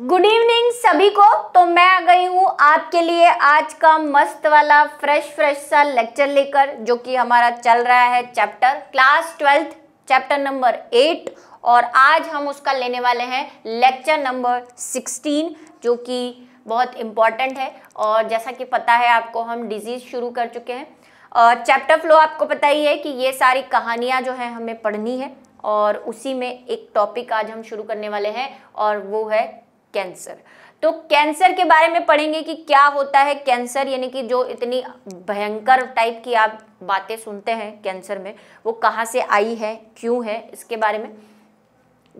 Good evening सभी को तो मैं आ गई हूँ आपके लिए आज का मस्त वाला फ्रेश फ्रेश सा लेक्चर लेकर जो कि हमारा चल रहा है chapter class twelfth chapter number eight और आज हम उसका लेने वाले हैं लेक्चर नंबर सिक्सटीन जो कि बहुत इम्पॉर्टेंट है और जैसा कि पता है आपको हम डिजीज़ शुरू कर चुके हैं चैप्टर फ्लो आपको पता ही है कि ये सारी कहानियाँ जो हैं हमें पढ़नी है और उसी में एक टॉपिक आज हम शुरू करने वाले हैं और वो है कैंसर तो कैंसर के बारे में पढ़ेंगे कि क्या होता है कैंसर यानी कि जो इतनी भयंकर टाइप की आप बातें सुनते हैं कैंसर में वो कहाँ से आई है क्यों है इसके बारे में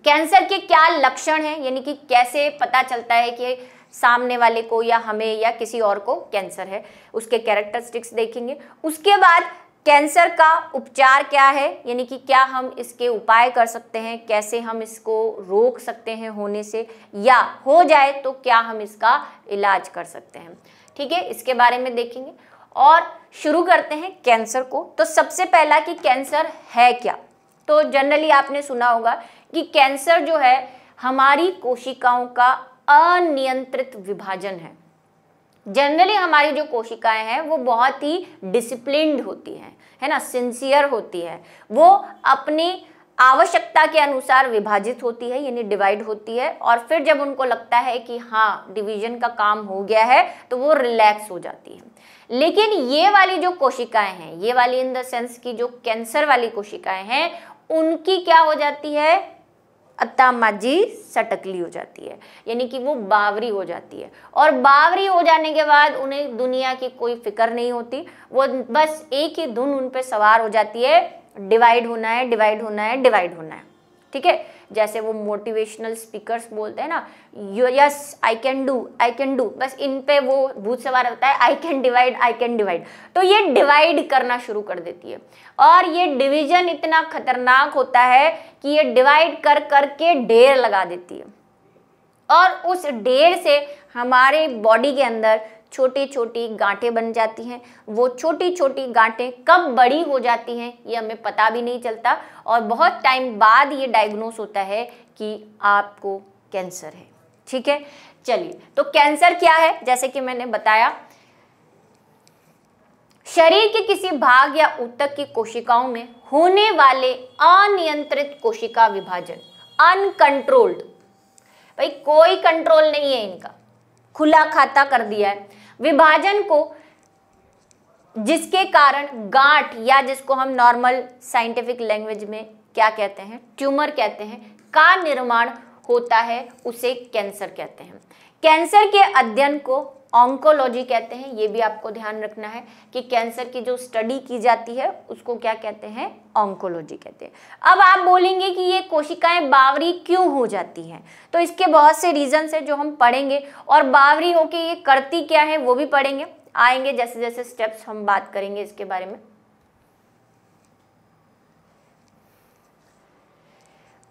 कैंसर के क्या लक्षण हैं यानी कि कैसे पता चलता है कि सामने वाले को या हमें या किसी और को कैंसर है उसके कैरेक्टरिस्टिक्स देखेंगे उसके बाद कैंसर का उपचार क्या है यानी कि क्या हम इसके उपाय कर सकते हैं कैसे हम इसको रोक सकते हैं होने से या हो जाए तो क्या हम इसका इलाज कर सकते हैं ठीक है इसके बारे में देखेंगे और शुरू करते हैं कैंसर को तो सबसे पहला कि कैंसर है क्या तो जनरली आपने सुना होगा कि कैंसर जो है हमारी कोशिकाओं का अनियंत्रित विभाजन है जनरली हमारी जो कोशिकाएं हैं वो बहुत ही डिसिप्लिन्ड होती हैं है ना सिंसियर होती है वो अपनी आवश्यकता के अनुसार विभाजित होती है यानी डिवाइड होती है और फिर जब उनको लगता है कि हाँ डिवीजन का काम हो गया है तो वो रिलैक्स हो जाती है लेकिन ये वाली जो कोशिकाएं हैं ये वाली इन द सेंस की जो कैंसर वाली कोशिकाएं हैं उनकी क्या हो जाती है अत्ता माजी सटकली हो जाती है यानी कि वो बावरी हो जाती है और बावरी हो जाने के बाद उन्हें दुनिया की कोई फिक्र नहीं होती वो बस एक ही धुन उन पर सवार हो जाती है डिवाइड होना है डिवाइड होना है डिवाइड होना है ठीक है जैसे वो मोटिवेशनल स्पीकर्स बोलते हैं ना you yes I can do I can do बस इन पे वो भूत सवार होता है I can divide I can divide तो ये डिवाइड करना शुरू कर देती है और ये डिविजन इतना खतरनाक होता है कि ये डिवाइड कर करके ढेर लगा देती है और उस ढेर से हमारे बॉडी के अंदर छोटी छोटी गांठें बन जाती हैं वो छोटी छोटी गांठें कब बड़ी हो जाती हैं ये हमें पता भी नहीं चलता और बहुत टाइम बाद ये डायग्नोस होता है कि आपको कैंसर है ठीक है चलिए तो कैंसर क्या है जैसे कि मैंने बताया शरीर के किसी भाग या उत्तक की कोशिकाओं में होने वाले अनियंत्रित कोशिका विभाजन अनकंट्रोल्ड भाई कोई कंट्रोल नहीं है इनका खुला खाता कर दिया है विभाजन को जिसके कारण गांठ या जिसको हम नॉर्मल साइंटिफिक लैंग्वेज में क्या कहते हैं ट्यूमर कहते हैं का निर्माण होता है उसे कैंसर कहते हैं कैंसर के अध्ययन को ऑंकोलॉजी कहते हैं ये भी आपको ध्यान रखना है कि कैंसर की जो स्टडी की जाती है उसको क्या कहते हैं ऑंकोलॉजी कहते हैं अब आप बोलेंगे कि ये कोशिकाएं बावरी क्यों हो जाती हैं तो इसके बहुत से रीजंस हैं जो हम पढ़ेंगे और बावरी होके ये करती क्या है वो भी पढ़ेंगे आएंगे जैसे जैसे स्टेप्स हम बात करेंगे इसके बारे में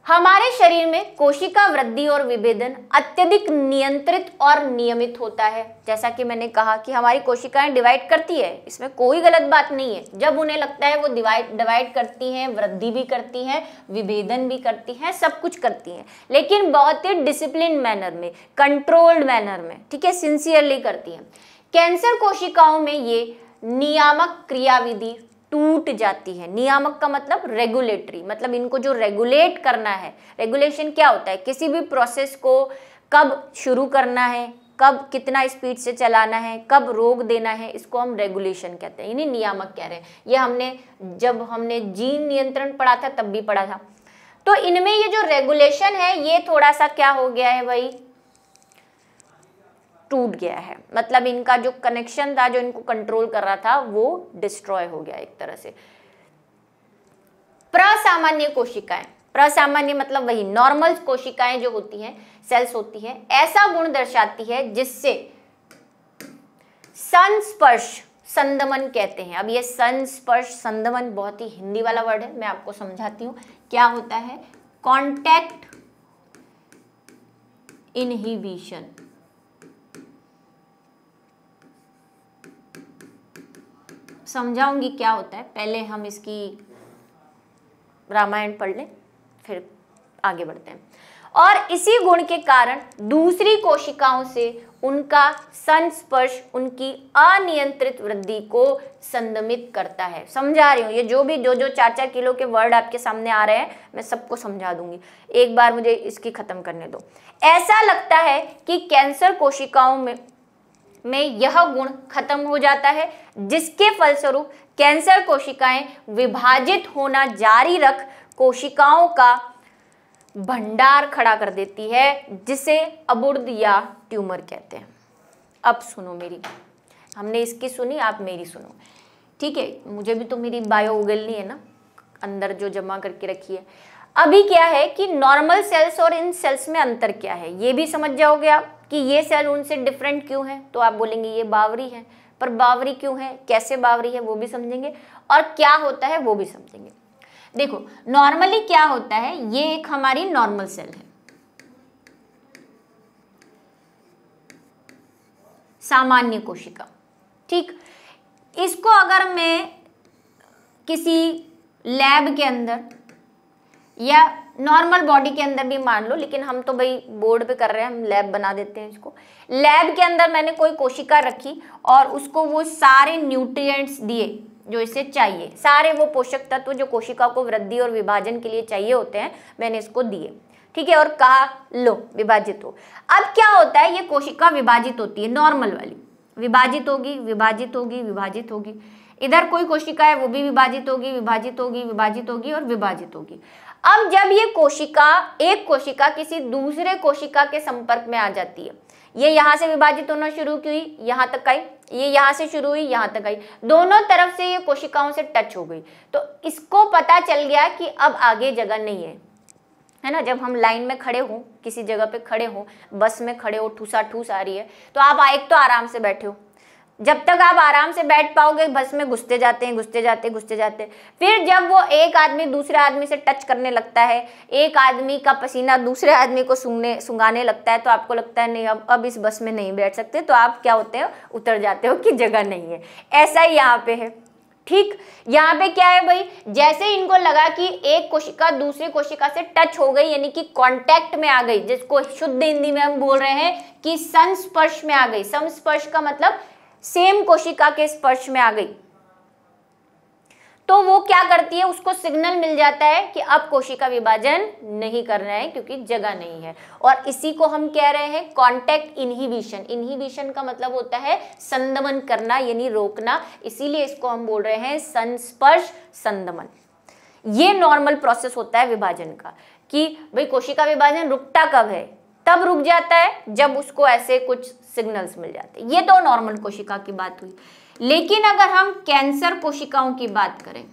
हमारे शरीर में कोशिका वृद्धि और विभेदन अत्यधिक नियंत्रित और नियमित होता है जैसा कि मैंने कहा कि हमारी कोशिकाएं डिवाइड करती है इसमें कोई गलत बात नहीं है जब उन्हें लगता है वो डिवाइड डिवाइड करती हैं वृद्धि भी करती हैं विभेदन भी करती हैं सब कुछ करती हैं लेकिन बहुत ही डिसिप्लिन मैनर में कंट्रोल्ड मैनर में ठीक है सिंसियरली करती हैं कैंसर कोशिकाओं में ये नियामक क्रियाविधि टूट जाती है नियामक का मतलब रेगुलेटरी मतलब इनको जो रेगुलेट करना है रेगुलेशन क्या होता है किसी भी प्रोसेस को कब शुरू करना है कब कितना स्पीड से चलाना है कब रोक देना है इसको हम रेगुलेशन कहते हैं यानी नियामक कह रहे हैं ये हमने जब हमने जीन नियंत्रण पढ़ा था तब भी पढ़ा था तो इनमें ये जो रेगुलेशन है ये थोड़ा सा क्या हो गया है भाई टूट गया है मतलब इनका जो कनेक्शन था जो इनको कंट्रोल कर रहा था वो डिस्ट्रॉय हो गया एक तरह से प्रसामान्य कोशिकाएं प्रसामान्य मतलब वही नॉर्मल कोशिकाएं जो होती हैं सेल्स होती हैं ऐसा गुण दर्शाती है जिससे संस्पर्श संदमन कहते हैं अब ये संस्पर्श संदमन बहुत ही हिंदी वाला वर्ड है मैं आपको समझाती हूं क्या होता है कॉन्टैक्ट इनहिबिशन समझाऊंगी क्या होता है पहले हम इसकी रामायण पढ़ लें फिर आगे बढ़ते हैं और इसी गुण के कारण दूसरी कोशिकाओं से उनका संस्पर्श उनकी अनियंत्रित वृद्धि को संदमित करता है समझा रही हूँ ये जो भी जो जो चार चार किलो के वर्ड आपके सामने आ रहे हैं मैं सबको समझा दूंगी एक बार मुझे इसकी खत्म करने दो ऐसा लगता है कि कैंसर कोशिकाओं में में यह गुण खत्म हो जाता है जिसके फलस्वरूप कैंसर कोशिकाएं विभाजित होना जारी रख कोशिकाओं का भंडार खड़ा कर देती है जिसे अबुर्द या ट्यूमर कहते हैं अब सुनो मेरी हमने इसकी सुनी आप मेरी सुनो ठीक है मुझे भी तो मेरी बायो उगलनी है ना अंदर जो जमा करके रखी है अभी क्या है कि नॉर्मल सेल्स और इन सेल्स में अंतर क्या है ये भी समझ जाओगे आप कि ये सेल उनसे डिफरेंट क्यों है तो आप बोलेंगे ये बावरी है पर बावरी क्यों है कैसे बावरी है वो भी समझेंगे और क्या होता है वो भी समझेंगे देखो नॉर्मली क्या होता है ये एक हमारी नॉर्मल सेल है सामान्य कोशिका ठीक इसको अगर मैं किसी लैब के अंदर या नॉर्मल बॉडी के अंदर भी मान लो लेकिन हम तो भाई बोर्ड पे कर रहे हैं हम लैब बना देते हैं इसको लैब के अंदर मैंने कोई कोशिका रखी और उसको वो सारे न्यूट्रिएंट्स दिए जो इसे चाहिए सारे वो पोषक तत्व जो कोशिका को वृद्धि और विभाजन के लिए चाहिए होते हैं मैंने इसको दिए ठीक है और कहा लो विभाजित हो अब क्या होता है ये कोशिका विभाजित होती है नॉर्मल वाली विभाजित होगी विभाजित होगी विभाजित होगी इधर कोई कोशिका है वो भी विभाजित होगी विभाजित होगी विभाजित होगी और विभाजित होगी अब जब ये कोशिका एक कोशिका किसी दूसरे कोशिका के संपर्क में आ जाती है ये यहां से विभाजित होना शुरू की हुई यहाँ तक आई ये यहां से शुरू हुई यहां तक आई दोनों तरफ से ये कोशिकाओं से टच हो गई तो इसको पता चल गया कि अब आगे जगह नहीं है है ना जब हम लाइन में खड़े हों किसी जगह पे खड़े हों बस में खड़े हो ठूसा ठूस आ रही है तो आप एक तो आराम से बैठे हो जब तक आप आराम से बैठ पाओगे बस में घुसते जाते हैं घुसते जाते घुसते जाते फिर जब वो एक आदमी दूसरे आदमी से टच करने लगता है एक आदमी का पसीना दूसरे आदमी को सूंघने सूंघाने लगता है तो आपको लगता है नहीं अब अब इस बस में नहीं बैठ सकते तो आप क्या होते हो उतर जाते हो कि जगह नहीं है ऐसा ही यहाँ पे है ठीक यहाँ पे क्या है भाई जैसे इनको लगा कि एक कोशिका दूसरी कोशिका से टच हो गई यानी कि कांटेक्ट में आ गई जिसको शुद्ध हिंदी में हम बोल रहे हैं कि संस्पर्श में आ गई संस्पर्श का मतलब सेम कोशिका के स्पर्श में आ गई तो वो क्या करती है उसको सिग्नल मिल जाता है कि अब कोशिका विभाजन नहीं करना है क्योंकि जगह नहीं है और इसी को हम कह रहे हैं कांटेक्ट इनहिबिशन इनहिबिशन का मतलब होता है संदमन करना यानी रोकना इसीलिए इसको हम बोल रहे हैं संस्पर्श संदमन ये नॉर्मल प्रोसेस होता है विभाजन का कि भाई कोशिका विभाजन रुकता कब है तब रुक जाता है जब उसको ऐसे कुछ सिग्नल्स मिल जाते ये तो नॉर्मल कोशिका की बात हुई लेकिन अगर हम कैंसर कोशिकाओं की बात करें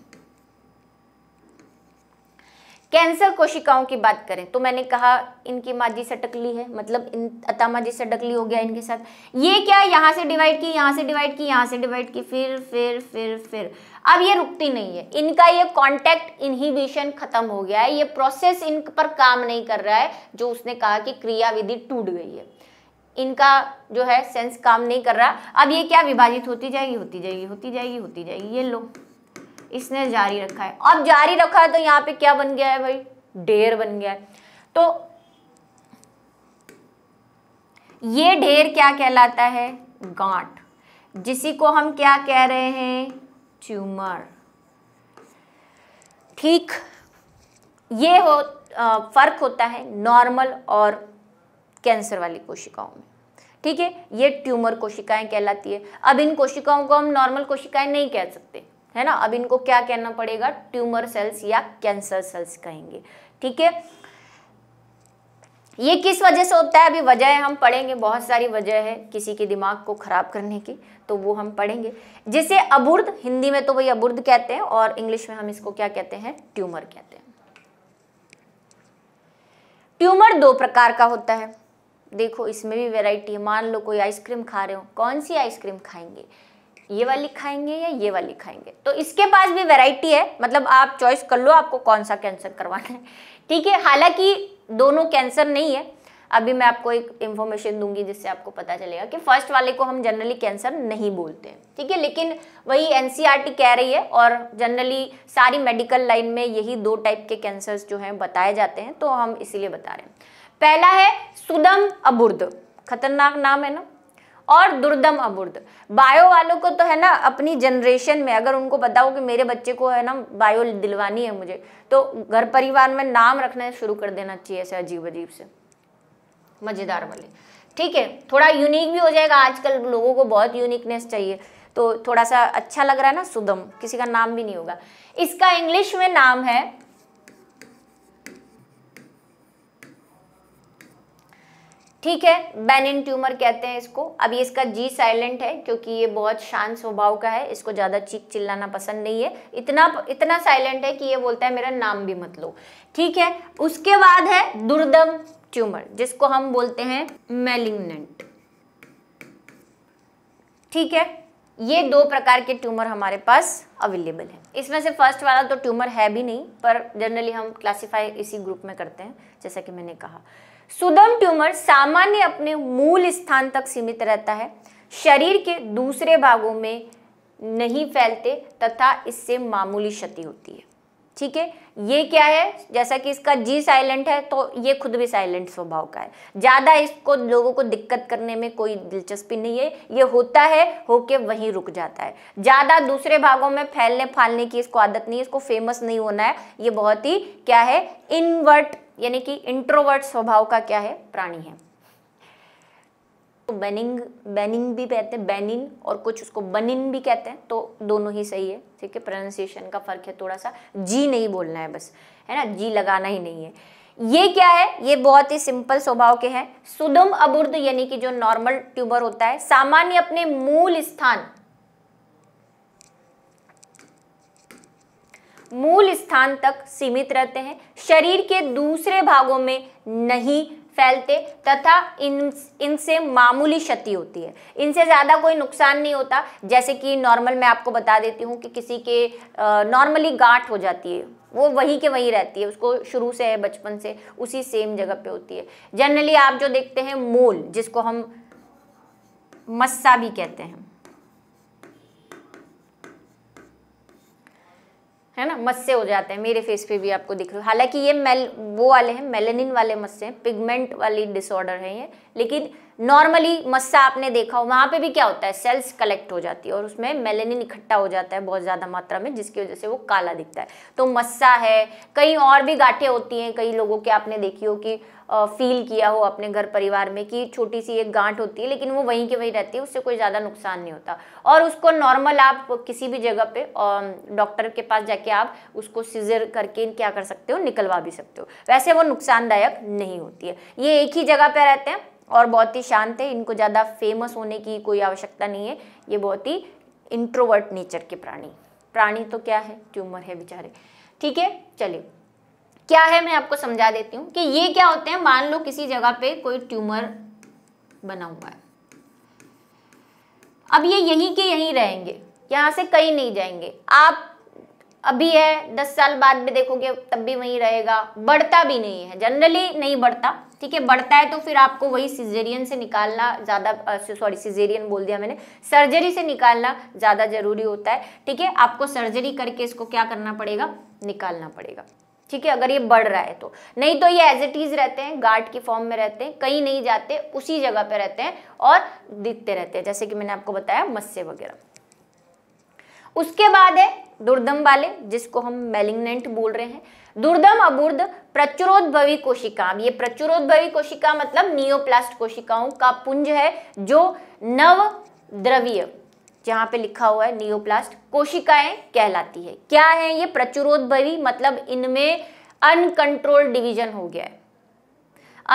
कैंसर कोशिकाओं की बात करें तो मैंने कहा इनकी माजी सटकली है मतलब इन अतामाजी सटकली हो गया इनके साथ ये क्या यहाँ से डिवाइड की यहाँ से डिवाइड की यहाँ से डिवाइड की फिर फिर फिर फिर अब ये रुकती नहीं है इनका ये कांटेक्ट इनहिबिशन खत्म हो गया है ये प्रोसेस इन पर काम नहीं कर रहा है जो उसने कहा कि क्रियाविधि टूट गई है इनका जो है सेंस काम नहीं कर रहा अब ये क्या विभाजित होती जाएगी होती जाएगी होती जाएगी होती जाएगी ये लो इसने जारी रखा है अब जारी रखा है तो यहाँ पे क्या बन गया है भाई ढेर बन गया है तो ये ढेर क्या कहलाता है गांठ जिसी को हम क्या कह रहे हैं ट्यूमर ठीक ये हो आ, फर्क होता है नॉर्मल और कैंसर वाली कोशिकाओं में ठीक है ये ट्यूमर कोशिकाएं कहलाती है अब इन कोशिकाओं को हम नॉर्मल कोशिकाएं नहीं कह सकते है ना अब इनको क्या कहना पड़ेगा ट्यूमर सेल्स या कैंसर सेल्स कहेंगे ठीक है ये किस वजह से होता है अभी वजह हम पढ़ेंगे बहुत सारी वजह है किसी के दिमाग को खराब करने की तो वो हम पढ़ेंगे जिसे अबुर्द हिंदी में तो वही अबुर्द कहते हैं और इंग्लिश में हम इसको क्या कहते हैं ट्यूमर कहते हैं ट्यूमर दो प्रकार का होता है देखो इसमें भी वैरायटी है मान लो कोई आइसक्रीम खा रहे हो कौन सी आइसक्रीम खाएंगे ये वाली खाएंगे या ये वाली खाएंगे तो इसके पास भी वैरायटी है मतलब आप चॉइस कर लो आपको कौन सा कैंसर करवाना है ठीक है हालांकि दोनों कैंसर नहीं है अभी मैं आपको एक इन्फॉर्मेशन दूंगी जिससे आपको पता चलेगा कि फर्स्ट वाले को हम जनरली कैंसर नहीं बोलते हैं ठीक है लेकिन वही एन e कह रही है और जनरली सारी मेडिकल लाइन में यही दो टाइप के कैंसर जो हैं बताए जाते हैं तो हम इसीलिए बता रहे हैं पहला है सुदम अबुर्द खतरनाक नाम है ना और दुर्दम अबुर्द बायो वालों को तो है ना अपनी जनरेशन में अगर उनको बताओ कि मेरे बच्चे को है ना बायो दिलवानी है मुझे तो घर परिवार में नाम रखना शुरू कर देना चाहिए ऐसे अजीब अजीब से मज़ेदार वाले ठीक है थोड़ा यूनिक भी हो जाएगा आजकल लोगों को बहुत यूनिकनेस चाहिए तो थोड़ा सा अच्छा लग रहा है ना सुदम किसी का नाम भी नहीं होगा इसका इंग्लिश में नाम है ठीक है बेनिन ट्यूमर कहते हैं इसको अब ये इसका जी साइलेंट है क्योंकि ये बहुत शांत स्वभाव का है इसको ज़्यादा चीख चिल्लाना पसंद नहीं है इतना इतना साइलेंट है कि ये बोलता है मेरा नाम भी मत लो ठीक है उसके बाद है दुर्दम ट्यूमर जिसको हम बोलते हैं मेलिग्नेंट ठीक है ये दो प्रकार के ट्यूमर हमारे पास अवेलेबल है इसमें से फर्स्ट वाला तो ट्यूमर है भी नहीं पर जनरली हम क्लासीफाई इसी ग्रुप में करते हैं जैसा कि मैंने कहा सुदम ट्यूमर सामान्य अपने मूल स्थान तक सीमित रहता है शरीर के दूसरे भागों में नहीं फैलते तथा इससे मामूली क्षति होती है ठीक है ये क्या है जैसा कि इसका जी साइलेंट है तो ये खुद भी साइलेंट स्वभाव का है ज़्यादा इसको लोगों को दिक्कत करने में कोई दिलचस्पी नहीं है ये होता है होके वहीं रुक जाता है ज़्यादा दूसरे भागों में फैलने फालने की इसको आदत नहीं है इसको फेमस नहीं होना है ये बहुत ही क्या है इनवर्ट यानी कि इंट्रोवर्ट स्वभाव का क्या है प्राणी है उसको बेनिंग बेनिंग भी कहते हैं बेनिन और कुछ उसको बनिन भी कहते हैं तो दोनों ही सही है ठीक है प्रोनाउंसिएशन का फ़र्क है थोड़ा सा जी नहीं बोलना है बस है ना जी लगाना ही नहीं है ये क्या है ये बहुत ही सिंपल स्वभाव के हैं सुदम अबुर्द यानी कि जो नॉर्मल ट्यूबर होता है सामान्य अपने मूल स्थान मूल स्थान तक सीमित रहते हैं शरीर के दूसरे भागों में नहीं फैलते तथा इन इनसे मामूली क्षति होती है इनसे ज़्यादा कोई नुकसान नहीं होता जैसे कि नॉर्मल मैं आपको बता देती हूँ कि किसी के नॉर्मली गांठ हो जाती है वो वही के वहीं रहती है उसको शुरू से है बचपन से उसी सेम जगह पे होती है जनरली आप जो देखते हैं मोल जिसको हम मस्सा भी कहते हैं है ना मस्से हो जाते हैं मेरे फेस पे भी आपको दिख रहा हो हालांकि ये मेल वो वाले हैं मेलेनिन वाले मस्से हैं पिगमेंट वाली डिसऑर्डर है ये लेकिन नॉर्मली मस्सा आपने देखा हो वहाँ पे भी क्या होता है सेल्स कलेक्ट हो जाती है और उसमें मेलेनिन इकट्ठा हो जाता है बहुत ज़्यादा मात्रा में जिसकी वजह से वो काला दिखता है तो मस्सा है कई और भी गाठें होती हैं कई लोगों के आपने देखी हो कि फील किया हो अपने घर परिवार में कि छोटी सी एक गांठ होती है लेकिन वो वहीं के वहीं रहती है उससे कोई ज़्यादा नुकसान नहीं होता और उसको नॉर्मल आप किसी भी जगह पे डॉक्टर के पास जाके आप उसको सीजर करके क्या कर सकते हो निकलवा भी सकते हो वैसे वो नुकसानदायक नहीं होती है ये एक ही जगह पर रहते हैं और बहुत ही शांत है इनको ज़्यादा फेमस होने की कोई आवश्यकता नहीं है ये बहुत ही इंट्रोवर्ट नेचर के प्राणी प्राणी तो क्या है ट्यूमर है बेचारे ठीक है चलिए क्या है मैं आपको समझा देती हूँ कि ये क्या होते हैं मान लो किसी जगह पे कोई ट्यूमर बना हुआ है अब ये यहीं के यहीं रहेंगे यहाँ से कहीं नहीं जाएंगे आप अभी है दस साल बाद भी देखोगे तब भी वहीं रहेगा बढ़ता भी नहीं है जनरली नहीं बढ़ता ठीक है बढ़ता है तो फिर आपको वही सिजेरियन से निकालना ज़्यादा सॉरी सिजेरियन बोल दिया मैंने सर्जरी से निकालना ज़्यादा जरूरी होता है ठीक है आपको सर्जरी करके इसको क्या करना पड़ेगा निकालना पड़ेगा ठीक है अगर ये बढ़ रहा है तो नहीं तो ये एज इट इज रहते हैं गार्ड के फॉर्म में रहते हैं कहीं नहीं जाते उसी जगह पे रहते हैं और दिखते रहते हैं जैसे कि मैंने आपको बताया मत्स्य वगैरह उसके बाद है दुर्दम वाले जिसको हम मेलिग्नेंट बोल रहे हैं दुर्दम अबुर्द प्रचुरोद्भवी कोशिका ये प्रचुरोद्भवी कोशिका मतलब नियोप्लास्ट कोशिकाओं का पुंज है जो नव द्रवीय जहां पे लिखा हुआ है नियोप्लास्ट कोशिकाएं कहलाती है क्या है ये प्रचुरोद्भवी मतलब इनमें अनकंट्रोल डिवीजन हो गया है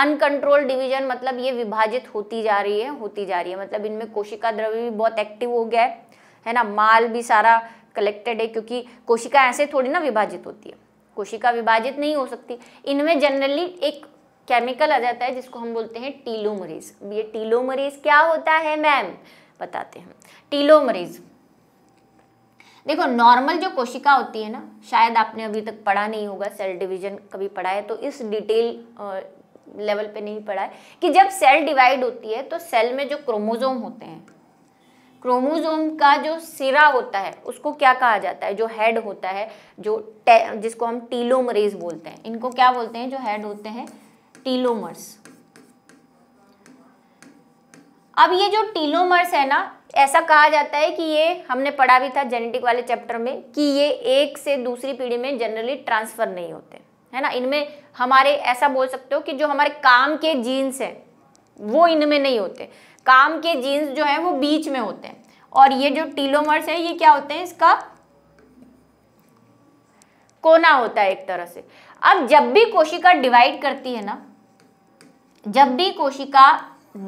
अनकंट्रोल डिवीजन मतलब ये विभाजित होती जा रही है होती जा रही है मतलब इनमें कोशिका द्रव्य भी बहुत एक्टिव हो गया है है ना माल भी सारा कलेक्टेड है क्योंकि कोशिका ऐसे थोड़ी ना विभाजित होती है कोशिका विभाजित नहीं हो सकती इनमें जनरली एक केमिकल आ जाता है जिसको हम बोलते हैं टीलोमरेज ये टीलोमरेज क्या होता है मैम बताते हैं टीलोमरेज देखो नॉर्मल जो कोशिका होती है ना शायद आपने अभी तक पढ़ा नहीं होगा सेल डिवीजन कभी पढ़ा है तो इस डिटेल लेवल पे नहीं पढ़ा है कि जब सेल डिवाइड होती है तो सेल में जो क्रोमोजोम होते हैं क्रोमोजोम का जो सिरा होता है उसको क्या कहा जाता है जो हेड होता है जो जिसको हम टीलोमरेज बोलते हैं इनको क्या बोलते हैं जो हेड होते हैं टीलोमर्स अब ये जो टीलोमर्स है ना ऐसा कहा जाता है कि ये हमने पढ़ा भी था जेनेटिक वाले चैप्टर में कि ये एक से दूसरी पीढ़ी में जनरली ट्रांसफर नहीं होते है ना इनमें हमारे ऐसा बोल सकते हो कि जो हमारे काम के जीन्स हैं वो इनमें नहीं होते काम के जीन्स जो है वो बीच में होते हैं और ये जो टीलोमर्स है ये क्या होते हैं इसका कोना होता है एक तरह से अब जब भी कोशिका डिवाइड करती है ना जब भी कोशिका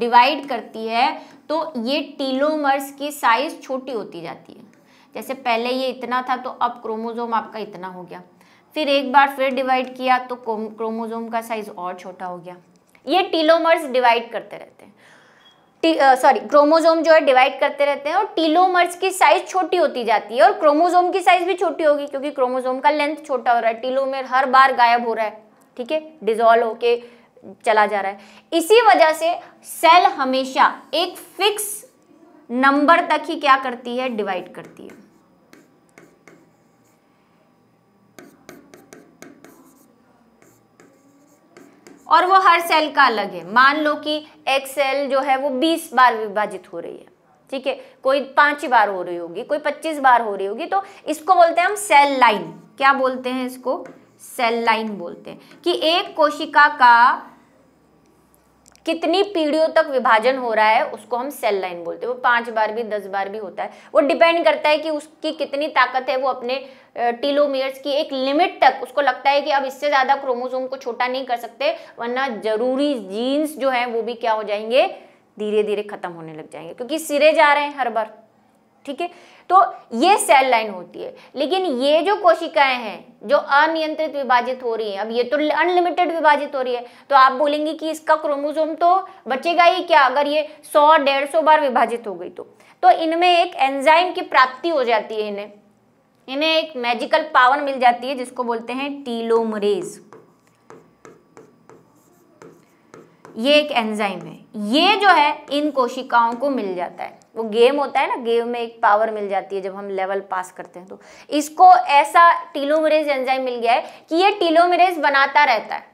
डिवाइड करती है तो ये टीलोमर्स की साइज छोटी होती जाती है जैसे पहले ये इतना था तो अब क्रोमोजोम आपका इतना हो गया फिर एक बार फिर डिवाइड किया तो क्रोमोजोम का साइज और छोटा हो गया ये टीलोमर्स डिवाइड करते रहते हैं सॉरी क्रोमोजोम जो है डिवाइड करते रहते हैं और टीलोमर्स की साइज छोटी होती जाती है और क्रोमोजोम की साइज भी छोटी होगी क्योंकि क्रोमोजोम का लेंथ छोटा हो रहा है टीलोमेर हर बार गायब हो रहा है ठीक है डिजोल्व होके चला जा रहा है इसी वजह से सेल हमेशा एक फिक्स नंबर तक ही क्या करती है डिवाइड करती है और वो हर सेल का अलग है मान लो कि एक सेल जो है वो बीस बार विभाजित हो रही है ठीक है कोई पांच बार हो रही होगी कोई पच्चीस बार हो रही होगी तो इसको बोलते हैं हम सेल लाइन क्या बोलते हैं इसको सेल लाइन बोलते हैं कि एक कोशिका का कितनी पीढ़ियों तक विभाजन हो रहा है उसको हम सेल लाइन बोलते हैं वो पांच बार भी दस बार भी होता है वो डिपेंड करता है कि उसकी कितनी ताकत है वो अपने टीलोमियर्स की एक लिमिट तक उसको लगता है कि अब इससे ज़्यादा क्रोमोसोम को छोटा नहीं कर सकते वरना ज़रूरी जीन्स जो है वो भी क्या हो जाएंगे धीरे धीरे खत्म होने लग जाएंगे क्योंकि सिरे जा रहे हैं हर बार ठीक है तो ये सेल लाइन होती है लेकिन ये जो कोशिकाएं हैं जो अनियंत्रित विभाजित हो रही हैं अब ये तो अनलिमिटेड विभाजित हो रही है तो आप बोलेंगे कि इसका क्रोमोजोम तो बचेगा ही क्या अगर ये सौ डेढ़ सौ बार विभाजित हो गई तो, तो इनमें एक एंजाइम की प्राप्ति हो जाती है इन्हें इन्हें एक मैजिकल पावर मिल जाती है जिसको बोलते हैं टीलोमरेज़ ये एक एंजाइम है ये जो है इन कोशिकाओं को मिल जाता है वो गेम होता है ना गेम में एक पावर मिल जाती है जब हम लेवल पास करते हैं तो इसको ऐसा टीलोमरेज एंजाइम मिल गया है कि ये टीलोमरेज बनाता रहता है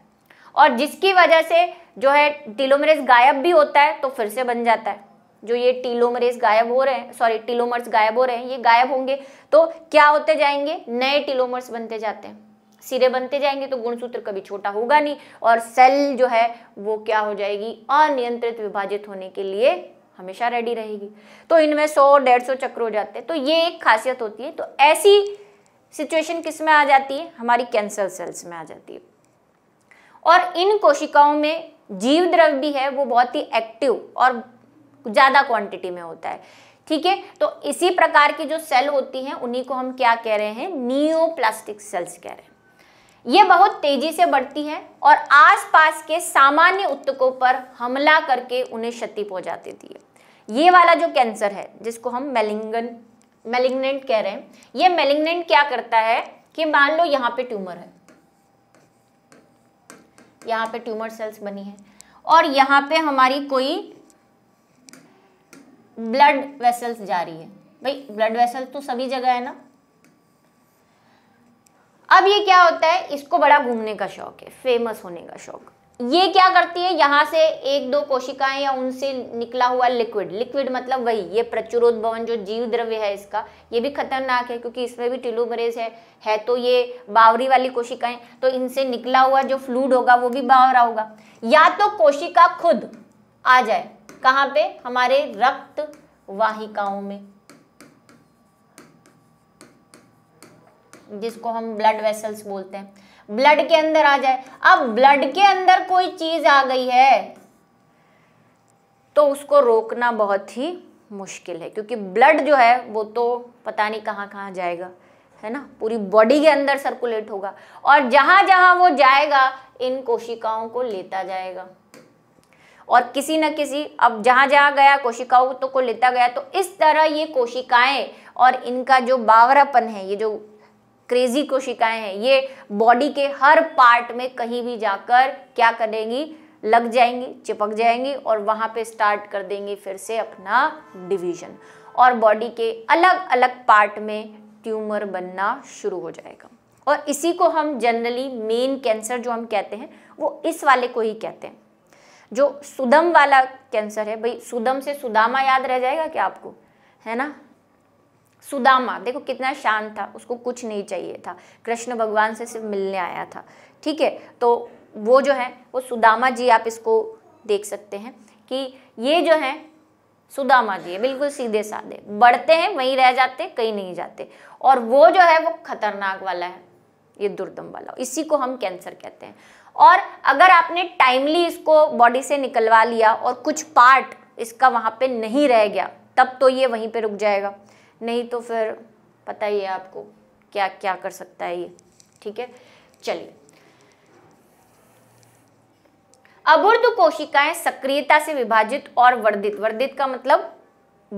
और जिसकी वजह से जो है टीलोमरेज गायब भी होता है तो फिर से बन जाता है जो ये टीलोमरेज गायब हो रहे हैं सॉरी टीलोमर्स गायब हो रहे हैं ये गायब होंगे तो क्या होते जाएंगे नए टीलोमर्स बनते जाते हैं सिरे बनते जाएंगे तो गुणसूत्र कभी छोटा होगा नहीं और सेल जो है वो क्या हो जाएगी अनियंत्रित विभाजित होने के लिए हमेशा रेडी रहेगी तो इनमें सौ डेढ़ सौ चक्र हो जाते हैं तो ये एक खासियत होती है तो ऐसी सिचुएशन किस में आ जाती है हमारी कैंसर सेल्स में आ जाती है और इन कोशिकाओं में जीव द्रव भी है वो बहुत ही एक्टिव और ज़्यादा क्वांटिटी में होता है ठीक है तो इसी प्रकार की जो सेल होती हैं उन्हीं को हम क्या कह रहे हैं नियोप्लास्टिक सेल्स कह रहे हैं ये बहुत तेजी से बढ़ती है और आसपास के सामान्य उत्तकों पर हमला करके उन्हें क्षति पहुंचाती थी ये वाला जो कैंसर है जिसको हम मेलिंगन मेलिग्नेंट कह रहे हैं ये मेलिग्नेंट क्या करता है कि मान लो यहाँ पे ट्यूमर है यहाँ पे ट्यूमर सेल्स बनी है और यहाँ पे हमारी कोई ब्लड वेसल्स जा रही है भाई ब्लड वेसल तो सभी जगह है ना अब ये क्या होता है इसको बड़ा घूमने का शौक है फेमस होने का शौक ये क्या करती है यहाँ से एक दो कोशिकाएं या उनसे निकला हुआ लिक्विड लिक्विड मतलब वही ये प्रचुरोद भवन जो जीव द्रव्य है इसका ये भी खतरनाक है क्योंकि इसमें भी टिलोमरेज है है तो ये बावरी वाली कोशिकाएं तो इनसे निकला हुआ जो फ्लूड होगा वो भी बावरा होगा या तो कोशिका खुद आ जाए कहाँ पे हमारे रक्त वाहिकाओं में जिसको हम ब्लड वेसल्स बोलते हैं ब्लड के अंदर आ जाए अब ब्लड के अंदर कोई चीज आ गई है तो उसको रोकना बहुत ही मुश्किल है क्योंकि ब्लड जो है वो तो पता नहीं कहाँ कहाँ जाएगा है ना पूरी बॉडी के अंदर सर्कुलेट होगा और जहां जहां वो जाएगा इन कोशिकाओं को लेता जाएगा और किसी न किसी अब जहां जहां गया कोशिकाओं तो को लेता गया तो इस तरह ये कोशिकाएं और इनका जो बावरापन है ये जो क्रेजी कोशिकाएं हैं ये बॉडी के हर पार्ट में कहीं भी जाकर क्या करेंगी लग जाएंगी चिपक जाएंगी और वहां पे स्टार्ट कर देंगी फिर से अपना डिवीजन और बॉडी के अलग अलग पार्ट में ट्यूमर बनना शुरू हो जाएगा और इसी को हम जनरली मेन कैंसर जो हम कहते हैं वो इस वाले को ही कहते हैं जो सुदम वाला कैंसर है भाई सुदम से सुदामा याद रह जाएगा क्या आपको है ना सुदामा देखो कितना शांत था उसको कुछ नहीं चाहिए था कृष्ण भगवान से सिर्फ मिलने आया था ठीक है तो वो जो है वो सुदामा जी आप इसको देख सकते हैं कि ये जो है सुदामा जी है बिल्कुल सीधे साधे बढ़ते हैं वहीं रह जाते कहीं नहीं जाते और वो जो है वो खतरनाक वाला है ये दुर्दम वाला इसी को हम कैंसर कहते हैं और अगर आपने टाइमली इसको बॉडी से निकलवा लिया और कुछ पार्ट इसका वहाँ पे नहीं रह गया तब तो ये वहीं पे रुक जाएगा नहीं तो फिर पता ही है आपको क्या क्या कर सकता है ये ठीक है चलिए अबुर्द कोशिकाएं सक्रियता से विभाजित और वर्धित वर्धित का मतलब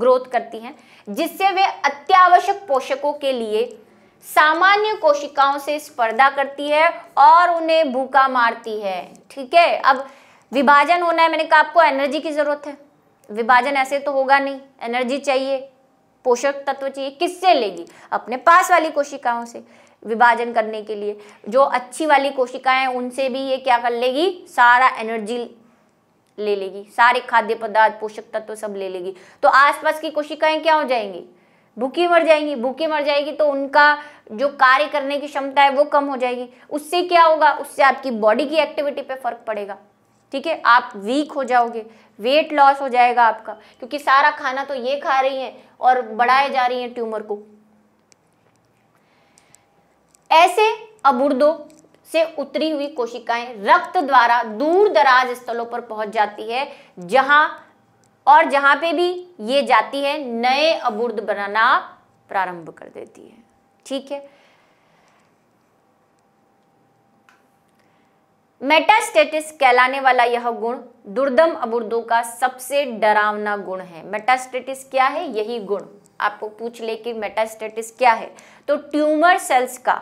ग्रोथ करती हैं जिससे वे अत्यावश्यक पोषकों के लिए सामान्य कोशिकाओं से स्पर्धा करती है और उन्हें भूखा मारती है ठीक है अब विभाजन होना है मैंने कहा आपको एनर्जी की जरूरत है विभाजन ऐसे तो होगा नहीं एनर्जी चाहिए पोषक तत्व चाहिए किससे लेगी अपने पास वाली कोशिकाओं से विभाजन करने के लिए जो अच्छी वाली कोशिकाएं उनसे भी ये क्या कर लेगी सारा एनर्जी ले लेगी सारे खाद्य पदार्थ पोषक तत्व सब ले लेगी तो आसपास की कोशिकाएं क्या हो जाएंगी भूखी मर जाएंगी भूखी मर जाएगी तो उनका जो कार्य करने की क्षमता है वो कम हो जाएगी उससे क्या होगा उससे आपकी बॉडी की एक्टिविटी पे फर्क पड़ेगा ठीक है आप वीक हो जाओगे वेट लॉस हो जाएगा आपका क्योंकि सारा खाना तो ये खा रही हैं और बढ़ाए जा रही हैं ट्यूमर को ऐसे अबुर्दों से उतरी हुई कोशिकाएं रक्त द्वारा दूर दराज स्थलों पर पहुंच जाती है जहां और जहां पे भी ये जाती है नए अबुर्द बनाना प्रारंभ कर देती है ठीक है मेटास्टेटिस कहलाने वाला यह गुण दुर्दम अबुर्दों का सबसे डरावना गुण है मेटास्टेटिस क्या है यही गुण आपको पूछ ले कि मेटास्टेटिस क्या है तो ट्यूमर सेल्स का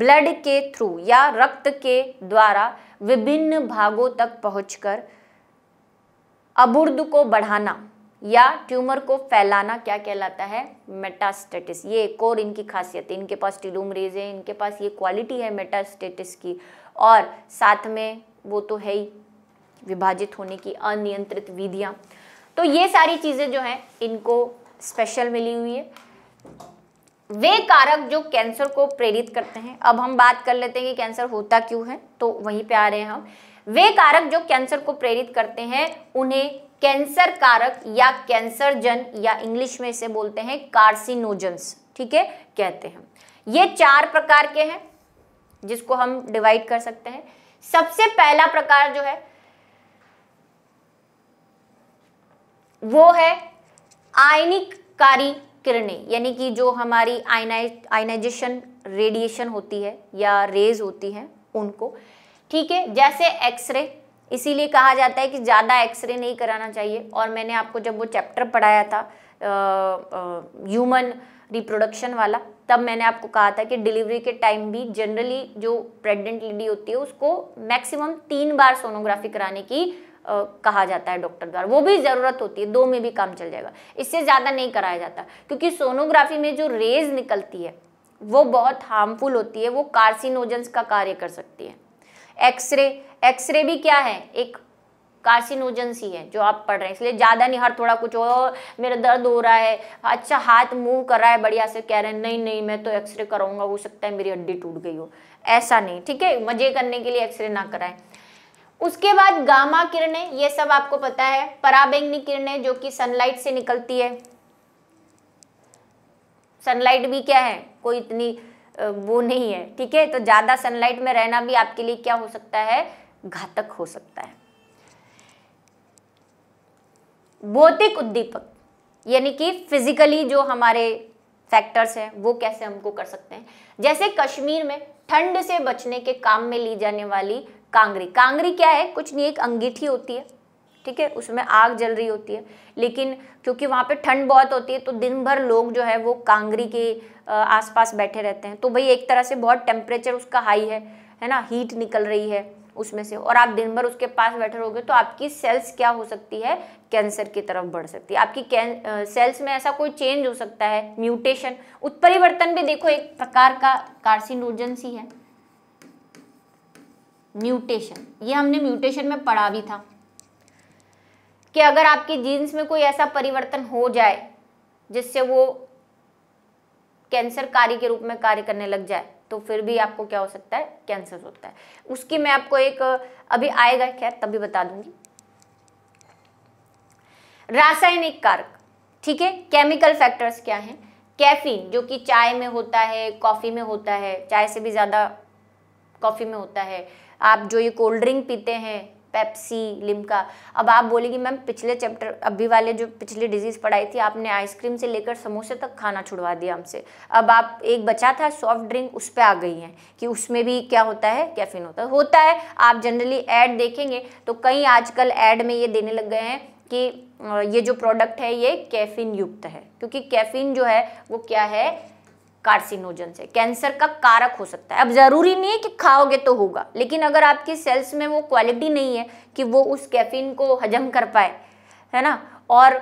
ब्लड के थ्रू या रक्त के द्वारा विभिन्न भागों तक पहुंचकर अबुर्द को बढ़ाना या ट्यूमर को फैलाना क्या कहलाता है मेटास्टेटिस ये एक और इनकी खासियत है इनके पास रेज है इनके पास ये क्वालिटी है मेटास्टेटिस की और साथ में वो तो है ही विभाजित होने की अनियंत्रित विधियां तो ये सारी चीज़ें जो हैं इनको स्पेशल मिली हुई है वे कारक जो कैंसर को प्रेरित करते हैं अब हम बात कर लेते हैं कि कैंसर होता क्यों है तो वहीं पे आ रहे हैं हम वे कारक जो कैंसर को प्रेरित करते हैं उन्हें कैंसर कारक या कैंसर जन या इंग्लिश में इसे बोलते हैं कार्सिनोजन्स ठीक है कहते हैं ये चार प्रकार के हैं जिसको हम डिवाइड कर सकते हैं सबसे पहला प्रकार जो है वो है आयनिकारी किरणें यानी कि जो हमारी आयनाइज आयनाइजेशन रेडिएशन होती है या रेज होती हैं उनको ठीक है जैसे एक्सरे इसीलिए कहा जाता है कि ज़्यादा एक्सरे नहीं कराना चाहिए और मैंने आपको जब वो चैप्टर पढ़ाया था ह्यूमन uh, uh, रिप्रोडक्शन वाला तब मैंने आपको कहा था कि डिलीवरी के टाइम भी जनरली जो प्रेग्नेंट लेडी होती है उसको मैक्सिमम तीन बार सोनोग्राफी कराने की आ, कहा जाता है डॉक्टर द्वारा वो भी ज़रूरत होती है दो में भी काम चल जाएगा इससे ज़्यादा नहीं कराया जाता क्योंकि सोनोग्राफी में जो रेज निकलती है वो बहुत हार्मफुल होती है वो कार्सिनोजन्स का कार्य कर सकती है एक्सरे एक्सरे भी क्या है एक सी है जो आप पढ़ रहे हैं इसलिए ज़्यादा नहीं हर थोड़ा कुछ हो मेरा दर्द हो रहा है अच्छा हाथ मूव कर रहा है बढ़िया से कह रहे हैं नहीं नहीं मैं तो एक्सरे कराऊंगा हो सकता है मेरी हड्डी टूट गई हो ऐसा नहीं ठीक है मजे करने के लिए एक्सरे ना कराएं उसके बाद गामा किरणें ये सब आपको पता है पराबैंगनी किरणें जो कि सनलाइट से निकलती है सनलाइट भी क्या है कोई इतनी वो नहीं है ठीक है तो ज़्यादा सनलाइट में रहना भी आपके लिए क्या हो सकता है घातक हो सकता है भौतिक उद्दीपक यानी कि फिजिकली जो हमारे फैक्टर्स हैं वो कैसे हमको कर सकते हैं जैसे कश्मीर में ठंड से बचने के काम में ली जाने वाली कांगरी कांगरी क्या है कुछ नहीं एक अंगीठी होती है ठीक है उसमें आग जल रही होती है लेकिन क्योंकि वहाँ पे ठंड बहुत होती है तो दिन भर लोग जो है वो कांगरी के आसपास बैठे रहते हैं तो भाई एक तरह से बहुत टेम्परेचर उसका हाई है है ना हीट निकल रही है उसमें से और आप दिन भर उसके पास बैठे रहोगे तो आपकी सेल्स क्या हो सकती है कैंसर की तरफ बढ़ सकती है आपकी कैं सेल्स में ऐसा कोई चेंज हो सकता है म्यूटेशन उत्परिवर्तन भी देखो एक प्रकार का कार्सिनोजेंसी है म्यूटेशन ये हमने म्यूटेशन में पढ़ा भी था कि अगर आपके जीन्स में कोई ऐसा परिवर्तन हो जाए जिससे वो कैंसर कार्य के रूप में कार्य करने लग जाए तो फिर भी आपको क्या हो सकता है कैंसर होता है उसकी मैं आपको एक अभी आएगा खैर तभी बता दूंगी रासायनिक कारक ठीक है केमिकल फैक्टर्स क्या हैं कैफीन जो कि चाय में होता है कॉफ़ी में होता है चाय से भी ज़्यादा कॉफ़ी में होता है आप जो ये कोल्ड ड्रिंक पीते हैं पेप्सी लिमका अब आप बोलेगी मैम पिछले चैप्टर अभी वाले जो पिछली डिजीज़ पढ़ाई थी आपने आइसक्रीम से लेकर समोसे तक खाना छुड़वा दिया हमसे अब आप एक बचा था सॉफ्ट ड्रिंक उस पर आ गई हैं कि उसमें भी क्या होता है कैफिन होता है होता है आप जनरली एड देखेंगे तो कई आजकल एड में ये देने लग गए हैं कि ये जो प्रोडक्ट है ये कैफिन युक्त है क्योंकि कैफिन जो है वो क्या है कार्सिनोजन से कैंसर का कारक हो सकता है अब ज़रूरी नहीं है कि खाओगे तो होगा लेकिन अगर आपकी सेल्स में वो क्वालिटी नहीं है कि वो उस कैफीन को हजम कर पाए है ना और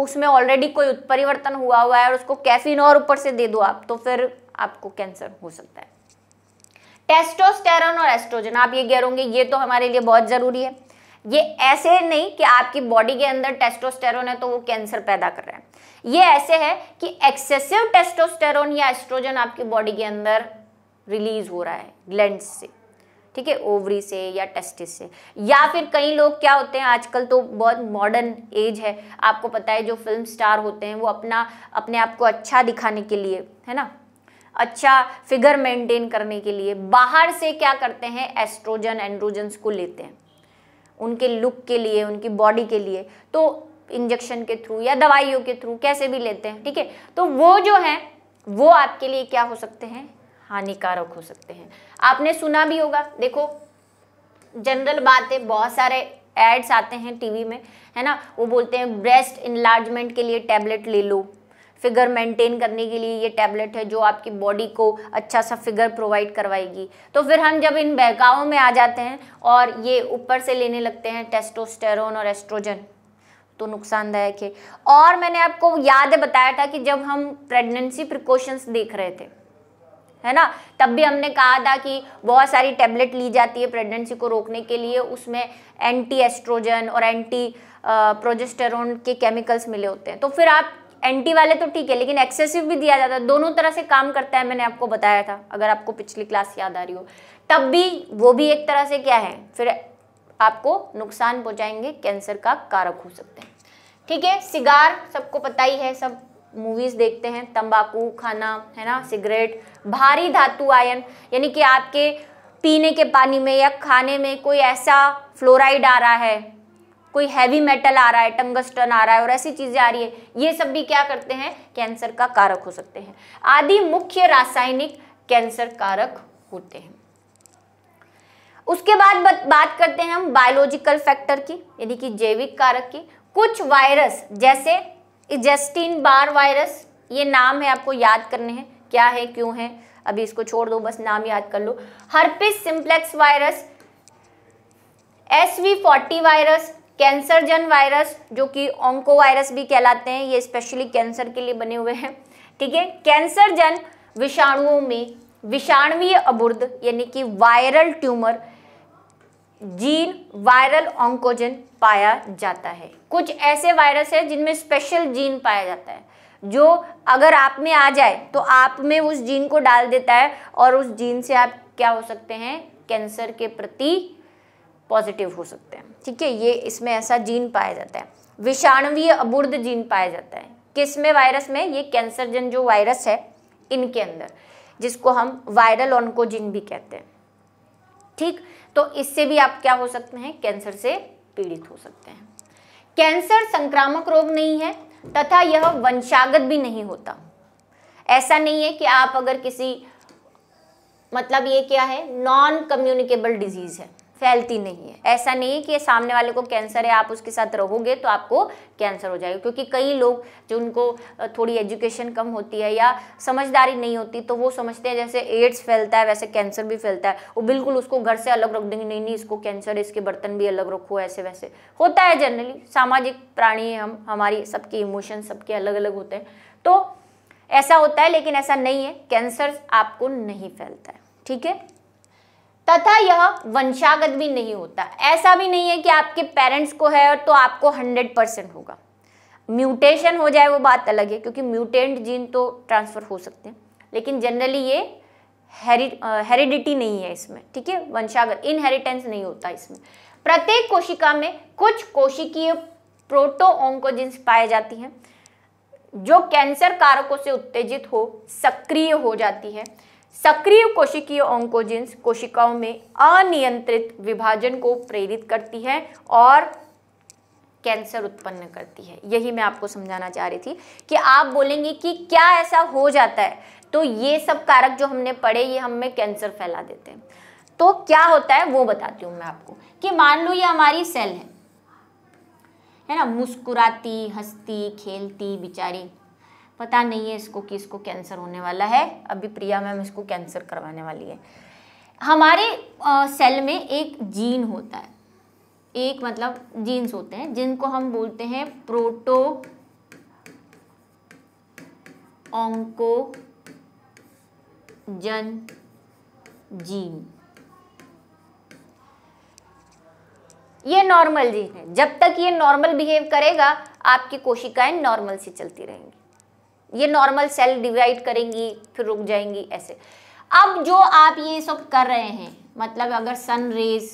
उसमें ऑलरेडी कोई उत्परिवर्तन हुआ हुआ है और उसको कैफीन और ऊपर से दे दो आप तो फिर आपको कैंसर हो सकता है टेस्टोस्टेरॉन और एस्ट्रोजन आप ये कह रहे ये तो हमारे लिए बहुत ज़रूरी है ये ऐसे नहीं कि आपकी बॉडी के अंदर टेस्टोस्टेरोन है तो वो कैंसर पैदा कर रहे हैं ये ऐसे है कि एक्सेसिव टेस्टोस्टेरोन या एस्ट्रोजन आपकी बॉडी के अंदर रिलीज हो रहा है ग्लैंड से ठीक है ओवरी से या टेस्टिस से या फिर कई लोग क्या होते हैं आजकल तो बहुत मॉडर्न एज है आपको पता है जो फिल्म स्टार होते हैं वो अपना अपने आप को अच्छा दिखाने के लिए है ना अच्छा फिगर मेंटेन करने के लिए बाहर से क्या करते हैं एस्ट्रोजन एंड्रोजन्स को लेते हैं उनके लुक के लिए उनकी बॉडी के लिए तो इंजेक्शन के थ्रू या दवाइयों के थ्रू कैसे भी लेते हैं ठीक है तो वो जो है वो आपके लिए क्या हो सकते हैं हानिकारक हो सकते हैं आपने सुना भी होगा देखो जनरल बातें बहुत सारे एड्स आते हैं टीवी में है ना वो बोलते हैं ब्रेस्ट इन्लार्जमेंट के लिए टैबलेट ले लो फिगर मेंटेन करने के लिए ये टैबलेट है जो आपकी बॉडी को अच्छा सा फिगर प्रोवाइड करवाएगी तो फिर हम जब इन बहकावों में आ जाते हैं और ये ऊपर से लेने लगते हैं टेस्टोस्टेरोन और एस्ट्रोजन तो नुकसानदायक है और मैंने आपको याद बताया था कि जब हम प्रेगनेंसी प्रिकॉशंस देख रहे थे है ना तब भी हमने कहा था कि बहुत सारी टैबलेट ली जाती है प्रेगनेंसी को रोकने के लिए उसमें एंटी एस्ट्रोजन और एंटी प्रोजेस्टेरोन के केमिकल्स मिले होते हैं तो फिर आप एंटी वाले तो ठीक है लेकिन एक्सेसिव भी दिया जाता है दोनों तरह से काम करता है मैंने आपको बताया था अगर आपको पिछली क्लास याद आ रही हो तब भी वो भी एक तरह से क्या है फिर आपको नुकसान पहुंचाएंगे कैंसर का कारक हो सकते हैं ठीक है सिगार सबको पता ही है सब मूवीज देखते हैं तंबाकू खाना है ना सिगरेट भारी धातु आयन यानी कि आपके पीने के पानी में या खाने में कोई ऐसा फ्लोराइड आ रहा है कोई हैवी मेटल आ रहा है टंगस्टन आ रहा है और ऐसी चीज़ें आ रही है ये सब भी क्या करते हैं कैंसर का कारक हो सकते हैं आदि मुख्य रासायनिक कैंसर कारक होते हैं उसके बाद बात करते हैं हम बायोलॉजिकल फैक्टर की यानी कि जैविक कारक की कुछ वायरस जैसे जस्टिन बार वायरस ये नाम है आपको याद करने हैं क्या है क्यों है अभी इसको छोड़ दो बस नाम याद कर लो herpes simplex virus S V forty virus cancer जन वायरस जो कि ओंको वायरस भी कहलाते हैं ये स्पेशली कैंसर के लिए बने हुए हैं ठीक है कैंसरजन विषाणुओं में विषाणवीय अबुर्द यानी कि viral tumour gene viral oncogene पाया जाता है कुछ ऐसे वायरस है जिनमें स्पेशल जीन पाया जाता है जो अगर आप में आ जाए तो आप में उस जीन को डाल देता है और उस जीन से आप क्या हो सकते हैं कैंसर के प्रति पॉजिटिव हो सकते हैं ठीक है ये इसमें ऐसा जीन पाया जाता है विषाणवीय अबुर्द जीन पाया जाता है किस में वायरस में ये कैंसर जन जो वायरस है इनके अंदर जिसको हम वायरल ऑनकोजिन भी कहते हैं ठीक तो इससे भी आप क्या हो सकते हैं कैंसर से पीड़ित हो सकते हैं कैंसर संक्रामक रोग नहीं है तथा यह वंशागत भी नहीं होता ऐसा नहीं है कि आप अगर किसी मतलब ये क्या है नॉन कम्युनिकेबल डिजीज है फैलती नहीं है ऐसा नहीं कि सामने वाले को कैंसर है आप उसके साथ रहोगे तो आपको कैंसर हो जाएगा क्योंकि कई लोग जो उनको थोड़ी एजुकेशन कम होती है या समझदारी नहीं होती तो वो समझते हैं जैसे एड्स फैलता है वैसे कैंसर भी फैलता है वो बिल्कुल उसको घर से अलग रख देंगे नहीं नहीं इसको कैंसर है इसके बर्तन भी अलग रखो ऐसे वैसे होता है जनरली सामाजिक प्राणी हम हमारी सबके इमोशन सबके अलग अलग होते हैं तो ऐसा होता है लेकिन ऐसा नहीं है कैंसर आपको नहीं फैलता है ठीक है तथा यह वंशागत भी नहीं होता ऐसा भी नहीं है कि आपके पेरेंट्स को है तो आपको हंड्रेड परसेंट होगा म्यूटेशन हो जाए वो बात अलग है क्योंकि म्यूटेंट जीन तो ट्रांसफ़र हो सकते हैं लेकिन जनरली ये हेरिडिटी नहीं है इसमें ठीक है वंशागत इनहेरिटेंस नहीं होता इसमें प्रत्येक कोशिका में कुछ कोशिकीय प्रोटो ऑन्कोजिन्स पाए जाती हैं जो कैंसर कारकों से उत्तेजित हो सक्रिय हो जाती है सक्रिय कोशिकीय ऑन्कोजिन्स कोशिकाओं में अनियंत्रित विभाजन को प्रेरित करती है और कैंसर उत्पन्न करती है यही मैं आपको समझाना चाह रही थी कि आप बोलेंगे कि क्या ऐसा हो जाता है तो ये सब कारक जो हमने पढ़े ये हम में कैंसर फैला देते हैं तो क्या होता है वो बताती हूँ मैं आपको कि मान लो ये हमारी सेल है है ना मुस्कुराती हंसती खेलती बिचारी पता नहीं है इसको कि इसको कैंसर होने वाला है अभी प्रिया मैम इसको कैंसर करवाने वाली है हमारे आ, सेल में एक जीन होता है एक मतलब जीन्स होते हैं जिनको हम बोलते हैं प्रोटो जन जीन ये नॉर्मल जीन है जब तक ये नॉर्मल बिहेव करेगा आपकी कोशिकाएं नॉर्मल से चलती रहेंगी ये नॉर्मल सेल डिवाइड करेंगी फिर रुक जाएंगी ऐसे अब जो आप ये सब कर रहे हैं मतलब अगर सन रेज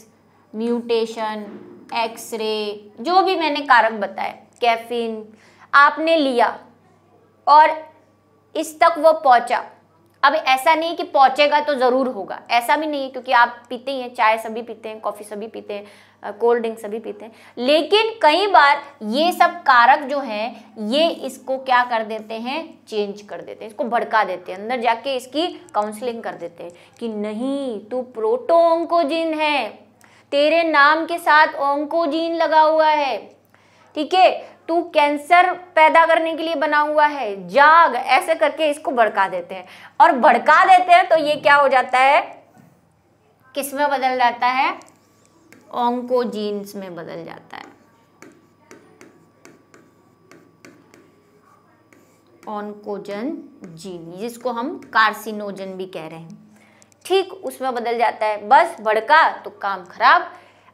म्यूटेशन एक्सरे जो भी मैंने कारक बताया कैफीन आपने लिया और इस तक वो पहुंचा अब ऐसा नहीं कि पहुंचेगा तो ज़रूर होगा ऐसा भी नहीं है क्योंकि आप पीते ही हैं चाय सभी पीते हैं कॉफ़ी सभी पीते हैं कोल्ड ड्रिंक सभी पीते हैं लेकिन कई बार ये सब कारक जो हैं ये इसको क्या कर देते हैं चेंज कर देते हैं इसको भड़का देते हैं अंदर जाके इसकी काउंसलिंग कर देते हैं कि नहीं तू प्रोटो ओंकोजीन है तेरे नाम के साथ ओंकोजीन लगा हुआ है ठीक है तू कैंसर पैदा करने के लिए बना हुआ है जाग ऐसे करके इसको भड़का देते हैं और भड़का देते हैं तो ये क्या हो जाता है किसमें बदल जाता है ऑंकोजीन्स में बदल जाता है ऑनकोजन जीन जिसको हम कार्सिनोजन भी कह रहे हैं ठीक उसमें बदल जाता है बस भड़का तो काम खराब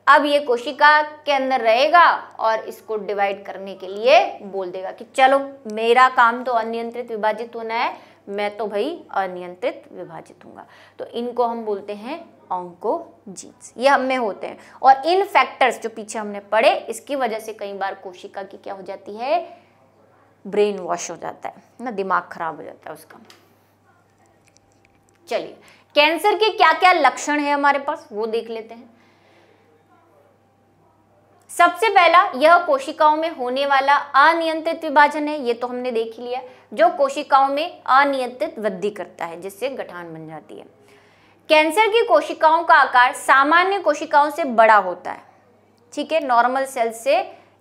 अब ये कोशिका के अंदर रहेगा और इसको डिवाइड करने के लिए बोल देगा कि चलो मेरा काम तो अनियंत्रित विभाजित होना है मैं तो भाई अनियंत्रित विभाजित हूँगा तो इनको हम बोलते हैं ऑंकोजीन्स ये हम में होते हैं और इन फैक्टर्स जो पीछे हमने पढ़े इसकी वजह से कई बार कोशिका की क्या हो जाती है ब्रेन वॉश हो जाता है ना दिमाग खराब हो जाता है उसका चलिए कैंसर के क्या क्या लक्षण है हमारे पास वो देख लेते हैं सबसे पहला यह कोशिकाओं में होने वाला अनियंत्रित विभाजन है ये तो हमने देख लिया जो कोशिकाओं में अनियंत्रित वृद्धि करता है जिससे गठान बन जाती है कैंसर की कोशिकाओं का आकार सामान्य कोशिकाओं से बड़ा होता है ठीक है नॉर्मल सेल्स से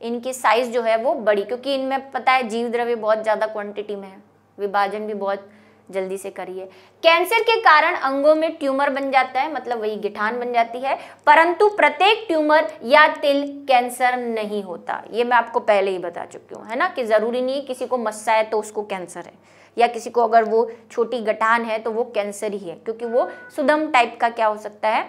इनकी साइज जो है वो बड़ी क्योंकि इनमें पता है जीव द्रव्य बहुत ज़्यादा क्वांटिटी में है विभाजन भी बहुत जल्दी से करिए कैंसर के कारण अंगों में ट्यूमर बन जाता है मतलब वही गिठान बन जाती है परंतु प्रत्येक ट्यूमर या तिल कैंसर नहीं होता ये मैं आपको पहले ही बता चुकी हूँ है ना कि ज़रूरी नहीं है किसी को मस्सा है तो उसको कैंसर है या किसी को अगर वो छोटी गठान है तो वो कैंसर ही है क्योंकि वो सुदम टाइप का क्या हो सकता है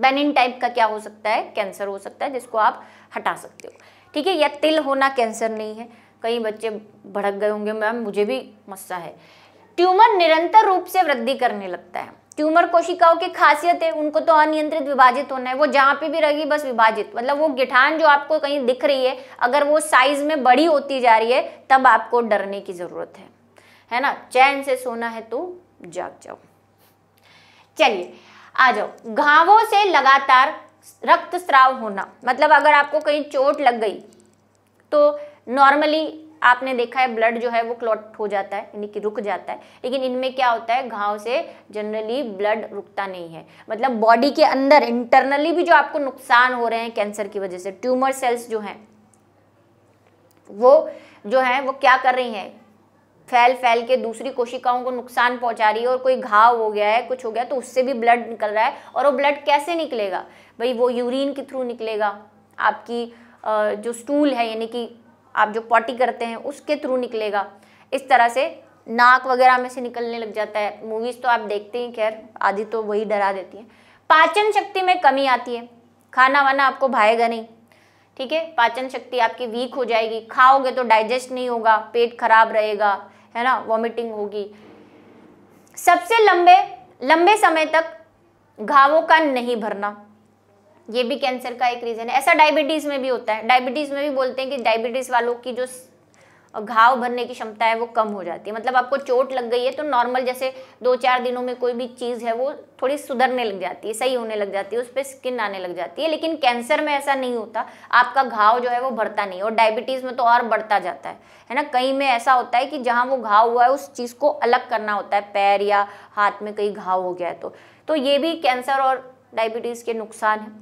बेनिन टाइप का क्या हो सकता है कैंसर हो सकता है जिसको आप हटा सकते हो ठीक है या तिल होना कैंसर नहीं है कई बच्चे भड़क गए होंगे मैम मुझे भी मस्सा है ट्यूमर निरंतर रूप से वृद्धि करने लगता है ट्यूमर कोशिकाओं की खासियत है उनको तो अनियंत्रित विभाजित होना है वो जहाँ पे भी रहेगी बस विभाजित मतलब वो गिठान जो आपको कहीं दिख रही है अगर वो साइज में बड़ी होती जा रही है तब आपको डरने की ज़रूरत है है ना चैन से सोना है तो जाग जाओ चलिए आ जाओ घावों से लगातार रक्त स्राव होना मतलब अगर आपको कहीं चोट लग गई तो नॉर्मली आपने देखा है ब्लड जो है वो क्लॉट हो जाता है यानी कि रुक जाता है लेकिन इनमें क्या होता है घाव से जनरली ब्लड रुकता नहीं है मतलब बॉडी के अंदर इंटरनली भी जो आपको नुकसान हो रहे हैं कैंसर की वजह से ट्यूमर सेल्स जो हैं वो जो है वो क्या कर रही हैं फैल फैल के दूसरी कोशिकाओं को नुकसान पहुंचा रही है और कोई घाव हो गया है कुछ हो गया तो उससे भी ब्लड निकल रहा है और वो ब्लड कैसे निकलेगा भाई वो यूरिन के थ्रू निकलेगा आपकी जो स्टूल है यानी कि आप जो पॉटी करते हैं उसके थ्रू निकलेगा इस तरह से नाक वगैरह में से निकलने लग जाता है मूवीज़ तो आप देखते ही खैर आदि तो वही डरा देती है पाचन शक्ति में कमी आती है खाना वाना आपको भाएगा नहीं ठीक है पाचन शक्ति आपकी वीक हो जाएगी खाओगे तो डाइजेस्ट नहीं होगा पेट खराब रहेगा है ना वॉमिटिंग होगी सबसे लंबे लंबे समय तक घावों का नहीं भरना ये भी कैंसर का एक रीज़न है ऐसा डायबिटीज़ में भी होता है डायबिटीज़ में भी बोलते हैं कि डायबिटीज़ वालों की जो घाव भरने की क्षमता है वो कम हो जाती है मतलब आपको चोट लग गई है तो नॉर्मल जैसे दो चार दिनों में कोई भी चीज़ है वो थोड़ी सुधरने लग जाती है सही होने लग जाती है उस पर स्किन आने लग जाती है लेकिन कैंसर में ऐसा नहीं होता आपका घाव जो है वो भरता नहीं और डायबिटीज़ में तो और बढ़ता जाता है है ना कहीं में ऐसा होता है कि जहाँ वो घाव हुआ है उस चीज़ को अलग करना होता है पैर या हाथ में कहीं घाव हो गया है तो, तो ये भी कैंसर और डायबिटीज़ के नुकसान है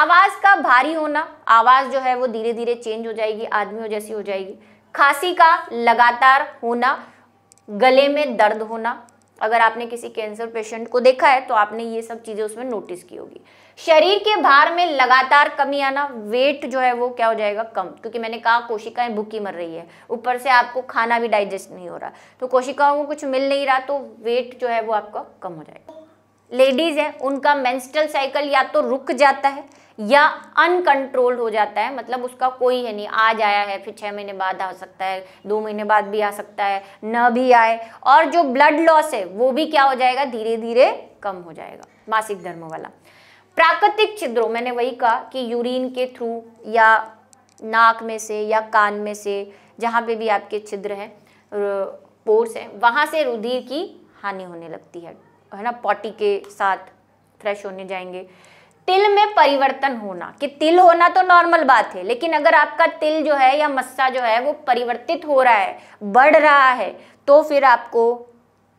आवाज़ का भारी होना आवाज़ जो है वो धीरे धीरे चेंज हो जाएगी आदमियों जैसी हो जाएगी खांसी का लगातार होना गले में दर्द होना अगर आपने किसी कैंसर पेशेंट को देखा है तो आपने ये सब चीज़ें उसमें नोटिस की होगी शरीर के भार में लगातार कमी आना वेट जो है वो क्या हो जाएगा कम क्योंकि मैंने कहा कोशिकाएं भूखी मर रही है ऊपर से आपको खाना भी डाइजेस्ट नहीं हो रहा तो कोशिकाओं को कुछ मिल नहीं रहा तो वेट जो है वो आपका कम हो जाएगा लेडीज़ हैं उनका मेंस्ट्रुअल साइकिल या तो रुक जाता है या अनकंट्रोल्ड हो जाता है मतलब उसका कोई है नहीं आज आया है फिर छः महीने बाद आ सकता है दो महीने बाद भी आ सकता है न भी आए और जो ब्लड लॉस है वो भी क्या हो जाएगा धीरे धीरे कम हो जाएगा मासिक धर्म वाला प्राकृतिक छिद्रों मैंने वही कहा कि यूरिन के थ्रू या नाक में से या कान में से जहाँ पे भी आपके छिद्र हैं पोर्स हैं वहाँ से रुधिर की हानि होने लगती है है ना पॉटी के साथ फ्रेश होने जाएंगे तिल में परिवर्तन होना कि तिल होना तो नॉर्मल बात है लेकिन अगर आपका तिल जो है या मस्सा जो है वो परिवर्तित हो रहा है बढ़ रहा है तो फिर आपको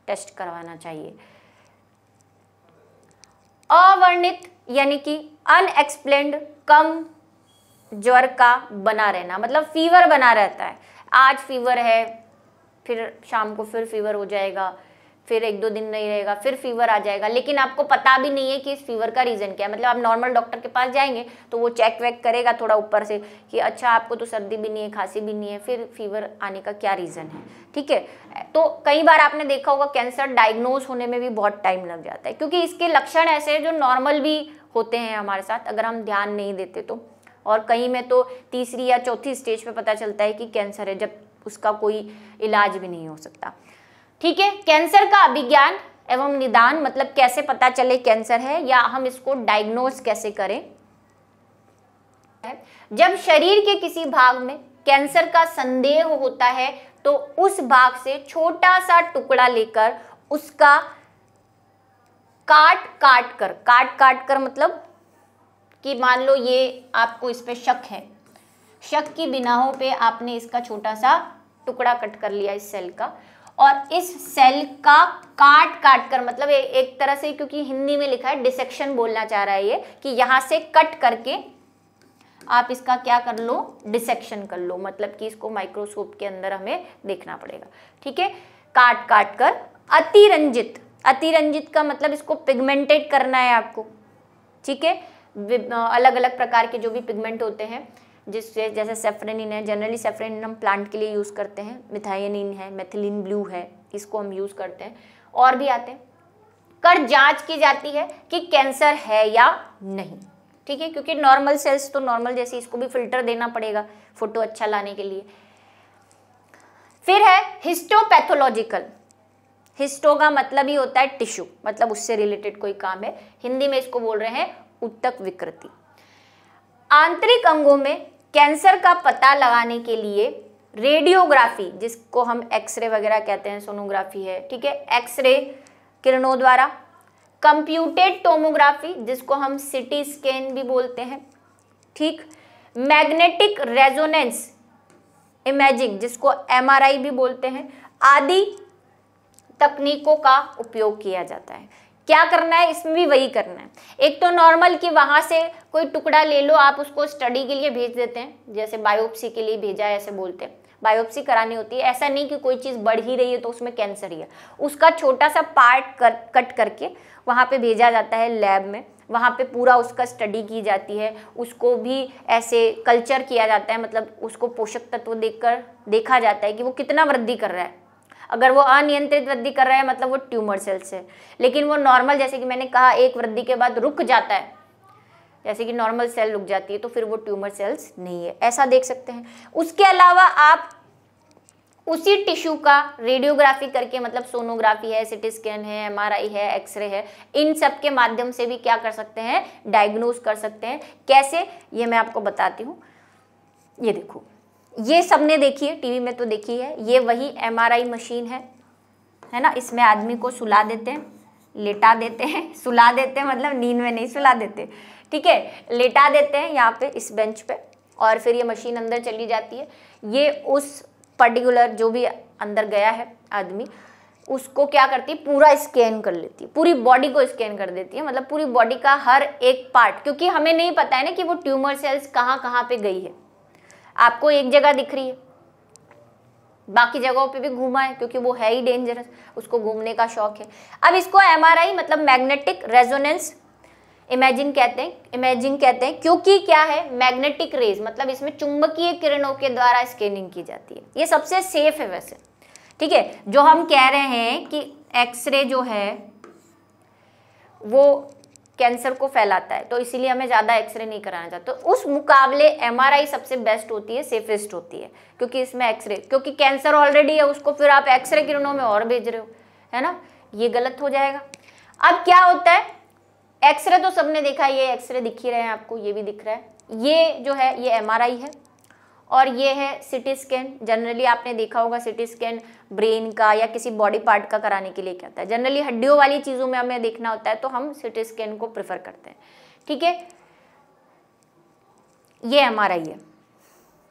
टेस्ट करवाना चाहिए अवर्णित यानी कि अनएक्सप्लेन्ड कम ज्वर का बना रहना मतलब फीवर बना रहता है आज फीवर है फिर शाम को फिर फीवर हो जाएगा फिर एक दो दिन नहीं रहेगा फिर फीवर आ जाएगा लेकिन आपको पता भी नहीं है कि इस फीवर का रीज़न क्या है मतलब आप नॉर्मल डॉक्टर के पास जाएंगे तो वो चेक वेक करेगा थोड़ा ऊपर से कि अच्छा आपको तो सर्दी भी नहीं है खांसी भी नहीं है फिर फीवर आने का क्या रीज़न है ठीक है तो कई बार आपने देखा होगा कैंसर डायग्नोज होने में भी बहुत टाइम लग जाता है क्योंकि इसके लक्षण ऐसे हैं जो नॉर्मल भी होते हैं हमारे साथ अगर हम ध्यान नहीं देते तो और कहीं में तो तीसरी या चौथी स्टेज पर पता चलता है कि कैंसर है जब उसका कोई इलाज भी नहीं हो सकता ठीक है कैंसर का अभिज्ञान एवं निदान मतलब कैसे पता चले कैंसर है या हम इसको डायग्नोज कैसे करें जब शरीर के किसी भाग में कैंसर का संदेह होता है तो उस भाग से छोटा सा टुकड़ा लेकर उसका काट काट कर काट काट कर मतलब कि मान लो ये आपको इस पे शक है शक की बिनाहों पे आपने इसका छोटा सा टुकड़ा कट कर लिया इस सेल का और इस सेल का काट काट कर मतलब ए, एक तरह से क्योंकि हिंदी में लिखा है डिसेक्शन बोलना चाह रहा है ये कि यहां से कट करके आप इसका क्या कर लो डिसेक्शन कर लो मतलब कि इसको माइक्रोस्कोप के अंदर हमें देखना पड़ेगा ठीक है काट काट कर अतिरंजित अतिरंजित का मतलब इसको पिगमेंटेड करना है आपको ठीक है अलग अलग प्रकार के जो भी पिगमेंट होते हैं जिससे जैसे सेफ्रेनिन है जनरली सेफ्रेनिन हम प्लांट के लिए यूज़ करते हैं मिथाइनिन है मेथिलिन ब्लू है इसको हम यूज़ करते हैं और भी आते हैं कर जांच की जाती है कि कैंसर है या नहीं ठीक है क्योंकि नॉर्मल सेल्स तो नॉर्मल जैसे इसको भी फिल्टर देना पड़ेगा फोटो अच्छा लाने के लिए फिर है हिस्टोपैथोलॉजिकल हिस्टो का मतलब ही होता है टिश्यू मतलब उससे रिलेटेड कोई काम है हिंदी में इसको बोल रहे हैं उत्तक विकृति आंतरिक अंगों में कैंसर का पता लगाने के लिए रेडियोग्राफी जिसको हम एक्सरे वगैरह कहते हैं सोनोग्राफी है ठीक है एक्सरे किरणों द्वारा कंप्यूटेड टोमोग्राफी जिसको हम सिटी स्कैन भी बोलते हैं ठीक मैग्नेटिक रेजोनेंस इमेजिंग जिसको एमआरआई भी बोलते हैं आदि तकनीकों का उपयोग किया जाता है क्या करना है इसमें भी वही करना है एक तो नॉर्मल कि वहाँ से कोई टुकड़ा ले लो आप उसको स्टडी के लिए भेज देते हैं जैसे बायोप्सी के लिए भेजा है ऐसे बोलते हैं बायोप्सी करानी होती है ऐसा नहीं कि कोई चीज़ बढ़ ही रही है तो उसमें कैंसर ही है उसका छोटा सा पार्ट कर कट करके वहाँ पे भेजा जाता है लैब में वहाँ पे पूरा उसका स्टडी की जाती है उसको भी ऐसे कल्चर किया जाता है मतलब उसको पोषक तत्व देखकर देखा जाता है कि वो कितना वृद्धि कर रहा है अगर वो अनियंत्रित वृद्धि कर रहा है मतलब वो ट्यूमर सेल्स है लेकिन वो नॉर्मल जैसे कि मैंने कहा एक वृद्धि के बाद रुक जाता है जैसे कि नॉर्मल सेल रुक जाती है तो फिर वो ट्यूमर सेल्स नहीं है ऐसा देख सकते हैं उसके अलावा आप उसी टिश्यू का रेडियोग्राफी करके मतलब सोनोग्राफी है सिटी स्कैन है एमआरआई है एक्सरे है इन सब के माध्यम से भी क्या कर सकते हैं डायग्नोज कर सकते हैं कैसे ये मैं आपको बताती हूँ ये देखो ये सबने देखी है टीवी में तो देखी है ये वही एमआरआई मशीन है है ना इसमें आदमी को सुला देते हैं लेटा देते हैं सुला देते हैं मतलब नींद में नहीं सुला देते ठीक है लेटा देते हैं यहाँ पे इस बेंच पे और फिर ये मशीन अंदर चली जाती है ये उस पर्टिकुलर जो भी अंदर गया है आदमी उसको क्या करती है पूरा स्कैन कर लेती है पूरी बॉडी को स्कैन कर देती है मतलब पूरी बॉडी का हर एक पार्ट क्योंकि हमें नहीं पता है ना कि वो ट्यूमर सेल्स कहाँ कहाँ पे गई है आपको एक जगह दिख रही है बाकी जगहों पे भी घूमा है क्योंकि वो है ही डेंजरस उसको घूमने का शौक है अब इसको एमआरआई मतलब मैग्नेटिक रेजोनेंस इमेजिन कहते हैं इमेजिन कहते हैं क्योंकि क्या है मैग्नेटिक रेज मतलब इसमें चुंबकीय किरणों के द्वारा स्कैनिंग की जाती है ये सबसे सेफ है वैसे ठीक है जो हम कह रहे हैं कि एक्सरे जो है वो कैंसर को फैलाता है तो इसीलिए हमें ज़्यादा एक्सरे नहीं कराना चाहते तो उस मुकाबले एम सबसे बेस्ट होती है सेफेस्ट होती है क्योंकि इसमें एक्सरे क्योंकि कैंसर ऑलरेडी है उसको फिर आप एक्सरे किरणों में और भेज रहे हो है ना ये गलत हो जाएगा अब क्या होता है एक्सरे तो सबने देखा ये एक्सरे दिख ही रहे हैं आपको ये भी दिख रहा है ये जो है ये एम है और ये है सिटी स्कैन जनरली आपने देखा होगा सिटी स्कैन ब्रेन का या किसी बॉडी पार्ट का कराने के लिए क्या होता है जनरली हड्डियों वाली चीज़ों में हमें देखना होता है तो हम सिटी स्कैन को प्रेफर करते हैं ठीक है ये एम है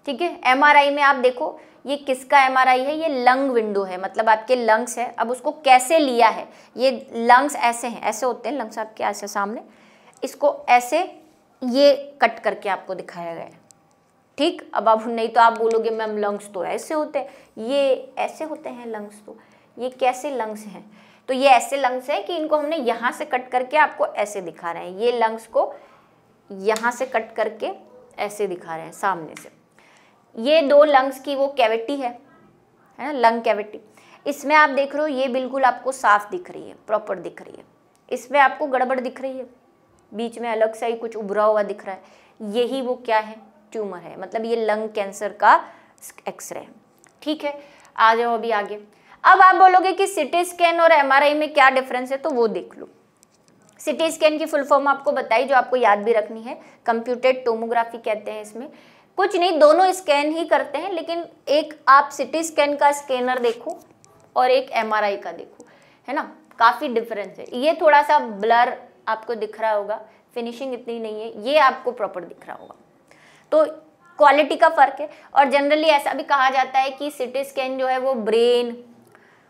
ठीक है एम में आप देखो ये किसका एम है ये लंग विंडो है मतलब आपके लंग्स है अब उसको कैसे लिया है ये लंग्स ऐसे हैं ऐसे होते हैं लंग्स आपके ऐसे सामने इसको ऐसे ये कट करके आपको दिखाया गया है ठीक अब आप नहीं तो आप बोलोगे मैम लंग्स तो ऐसे होते हैं ये ऐसे होते हैं लंग्स तो ये कैसे लंग्स हैं तो ये ऐसे लंग्स हैं कि इनको हमने यहाँ से कट करके आपको ऐसे दिखा रहे हैं ये लंग्स को यहाँ से कट करके ऐसे दिखा रहे हैं सामने से ये दो लंग्स की वो कैविटी है है ना लंग कैविटी इसमें आप देख रहे हो ये बिल्कुल आपको साफ दिख रही है प्रॉपर दिख रही है इसमें आपको गड़बड़ दिख रही है बीच में अलग सा ही कुछ उभरा हुआ दिख रहा है यही वो क्या है ट्यूमर है मतलब ये लंग कैंसर का एक्सरे है ठीक है आ जाओ अभी आगे अब आप बोलोगे कि सिटी स्कैन और एमआरआई में क्या डिफरेंस है तो वो देख लो सिटी स्कैन की फुल फॉर्म आपको बताई जो आपको याद भी रखनी है कंप्यूटेड टोमोग्राफी कहते हैं इसमें कुछ नहीं दोनों स्कैन ही करते हैं लेकिन एक आप सिटी स्कैन का स्कैनर देखो और एक एमआरआई का देखो है ना काफ़ी डिफरेंस है ये थोड़ा सा ब्लर आपको दिख रहा होगा फिनिशिंग इतनी नहीं है ये आपको प्रॉपर दिख रहा होगा तो क्वालिटी का फ़र्क है और जनरली ऐसा भी कहा जाता है कि सिटी स्कैन जो है वो ब्रेन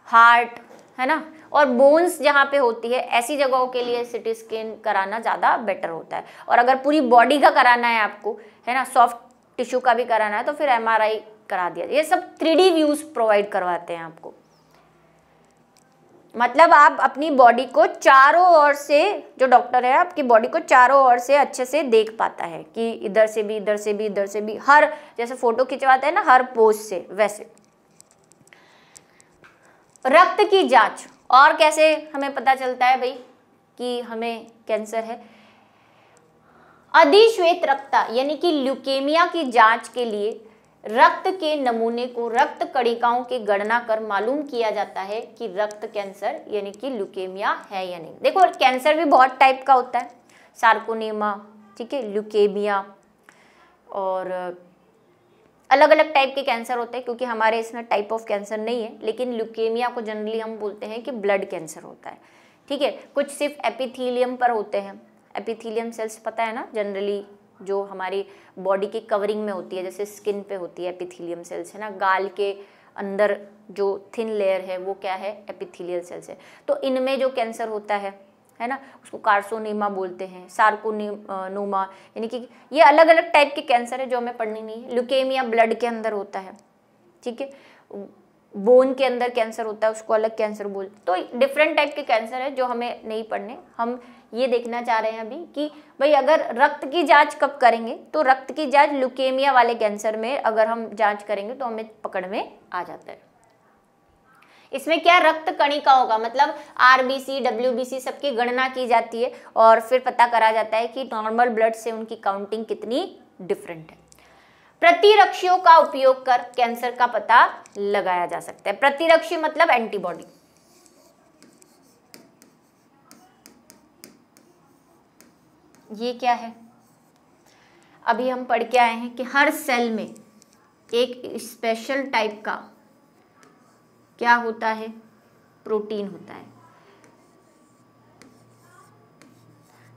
हार्ट है ना और बोन्स जहाँ पे होती है ऐसी जगहों के लिए सिटी स्कैन कराना ज़्यादा बेटर होता है और अगर पूरी बॉडी का कराना है आपको है ना सॉफ्ट टिश्यू का भी कराना है तो फिर एमआरआई करा दिया ये सब थ्री डी व्यूज़ प्रोवाइड करवाते हैं आपको मतलब आप अपनी बॉडी को चारों ओर से जो डॉक्टर है आपकी बॉडी को चारों ओर से अच्छे से देख पाता है कि इधर से भी इधर से भी इधर से भी हर जैसे फोटो खिंचवाते हैं ना हर पोज से वैसे रक्त की जांच और कैसे हमें पता चलता है भाई कि हमें कैंसर है अधिश्वेत रक्ता यानी कि ल्यूकेमिया की जांच के लिए रक्त के नमूने को रक्त कणिकाओं की गणना कर मालूम किया जाता है कि रक्त कैंसर यानी कि ल्यूकेमिया है या नहीं देखो और कैंसर भी बहुत टाइप का होता है सार्कोनेमा ठीक है ल्यूकेमिया और अलग अलग टाइप के कैंसर होते हैं क्योंकि हमारे इसमें टाइप ऑफ कैंसर नहीं है लेकिन ल्यूकेमिया को जनरली हम बोलते हैं कि ब्लड कैंसर होता है ठीक है कुछ सिर्फ एपिथीलियम पर होते हैं एपिथीलियम सेल्स पता है ना जनरली जो हमारी बॉडी की कवरिंग में होती है जैसे स्किन पे होती है एपिथीलियम सेल्स है ना गाल के अंदर जो थिन लेयर है वो क्या है एपिथीलियल सेल्स है तो इनमें जो कैंसर होता है है ना उसको कार्सोनीमा बोलते हैं सार्कोनीमा यानी कि ये अलग अलग टाइप के कैंसर है जो हमें पढ़नी नहीं है ल्यूकेमिया ब्लड के अंदर होता है ठीक है बोन के अंदर कैंसर होता है उसको अलग कैंसर बोल तो डिफरेंट टाइप के कैंसर है जो हमें नहीं पढ़ने हम ये देखना चाह रहे हैं अभी कि भाई अगर रक्त की जांच कब करेंगे तो रक्त की जांच लुकेमिया वाले कैंसर में अगर हम जांच करेंगे तो हमें पकड़ में आ जाता है इसमें क्या रक्त कणिका होगा मतलब आरबीसी डब्ल्यूबीसी सबकी गणना की जाती है और फिर पता करा जाता है कि नॉर्मल ब्लड से उनकी काउंटिंग कितनी डिफरेंट है प्रतिरक्षियों का उपयोग कर कैंसर का पता लगाया जा सकता है प्रतिरक्षी मतलब एंटीबॉडी ये क्या है अभी हम पढ़ के आए हैं कि हर सेल में एक स्पेशल टाइप का क्या होता है प्रोटीन होता है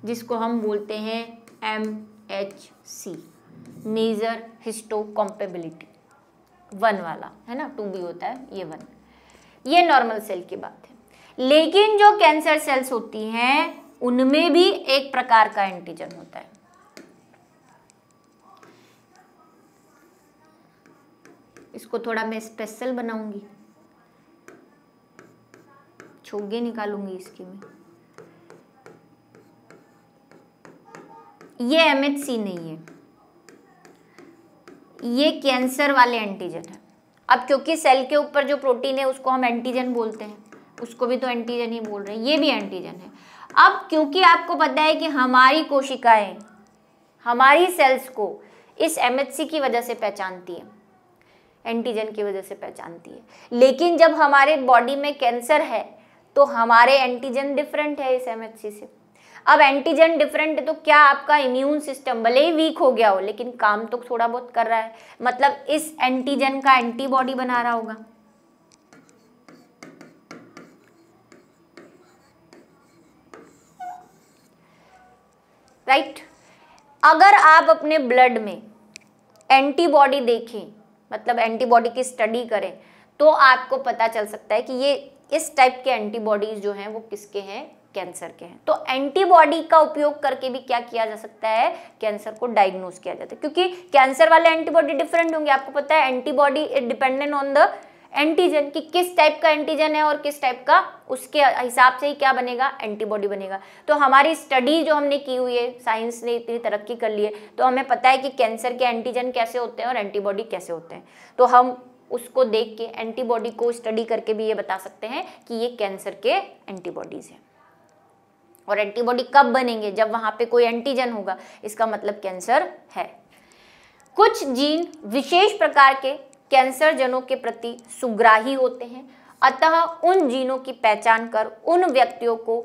जिसको हम बोलते हैं M H C major histocompatibility one वाला है ना टू बी होता है ये वन ये नॉर्मल सेल की बात है लेकिन जो कैंसर सेल्स होती हैं उनमें भी एक प्रकार का एंटीजन होता है इसको थोड़ा मैं स्पेशल बनाऊंगी छोगे निकालूंगी इसकी मैं ये एमएचसी नहीं है ये कैंसर वाले एंटीजन है अब क्योंकि सेल के ऊपर जो प्रोटीन है उसको हम एंटीजन बोलते हैं उसको भी तो एंटीजन ही बोल रहे हैं ये भी एंटीजन है अब क्योंकि आपको पता है कि हमारी कोशिकाएं हमारी सेल्स को इस एम की वजह से पहचानती है एंटीजन की वजह से पहचानती है लेकिन जब हमारे बॉडी में कैंसर है तो हमारे एंटीजन डिफरेंट है इस एम से अब एंटीजन डिफरेंट है तो क्या आपका इम्यून सिस्टम भले ही वीक हो गया हो लेकिन काम तो थोड़ा बहुत कर रहा है मतलब इस एंटीजन का एंटीबॉडी बना रहा होगा राइट right? अगर आप अपने ब्लड में एंटीबॉडी देखें मतलब एंटीबॉडी की स्टडी करें तो आपको पता चल सकता है कि ये इस टाइप के एंटीबॉडीज जो हैं वो किसके हैं कैंसर के हैं तो एंटीबॉडी का उपयोग करके भी क्या किया जा सकता है कैंसर को डायग्नोज किया जाता है क्योंकि कैंसर वाले एंटीबॉडी डिफरेंट होंगे आपको पता है antibody dependent on the antigen कि किस टाइप का एंटीजन है और किस टाइप का उसके हिसाब से ही क्या बनेगा एंटीबॉडी बनेगा तो हमारी स्टडी जो हमने की हुई है साइंस ने इतनी तरक्की कर ली है तो हमें पता है कि कैंसर के एंटीजन कैसे होते हैं और एंटीबॉडी कैसे होते हैं तो हम उसको देख के एंटीबॉडी को स्टडी करके भी ये बता सकते हैं कि ये कैंसर के एंटीबॉडीज़ हैं और एंटीबॉडी कब बनेंगे जब वहां पे कोई एंटीजन होगा इसका मतलब कैंसर है कुछ जीन विशेष प्रकार के कैंसर जनों के प्रति सुग्राही होते हैं अतः उन जीनों की पहचान कर उन व्यक्तियों को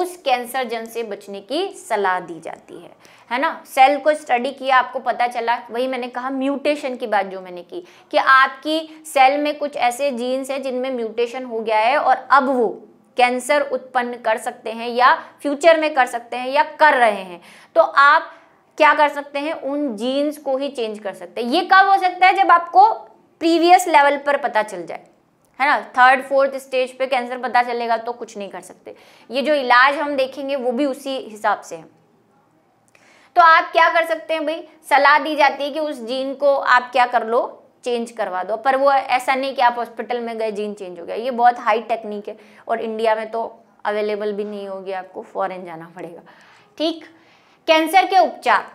उस कैंसर जन से बचने की सलाह दी जाती है है ना सेल को स्टडी किया आपको पता चला वही मैंने कहा म्यूटेशन की बात जो मैंने की कि आपकी सेल में कुछ ऐसे जीन्स हैं जिनमें म्यूटेशन हो गया है और अब वो कैंसर उत्पन्न कर सकते हैं या फ्यूचर में कर सकते हैं या कर रहे हैं तो आप क्या कर सकते हैं उन जीन्स को ही चेंज कर सकते हैं ये कब हो सकता है जब आपको प्रीवियस लेवल पर पता चल जाए है ना थर्ड फोर्थ स्टेज पे कैंसर पता चलेगा तो कुछ नहीं कर सकते ये जो इलाज हम देखेंगे वो भी उसी हिसाब से है तो आप क्या कर सकते हैं भाई सलाह दी जाती है कि उस जीन को आप क्या कर लो चेंज करवा दो पर वो ऐसा नहीं कि आप हॉस्पिटल में गए जीन चेंज हो गया ये बहुत हाई टेक्निक है और इंडिया में तो अवेलेबल भी नहीं होगी आपको फॉरेन जाना पड़ेगा ठीक कैंसर के उपचार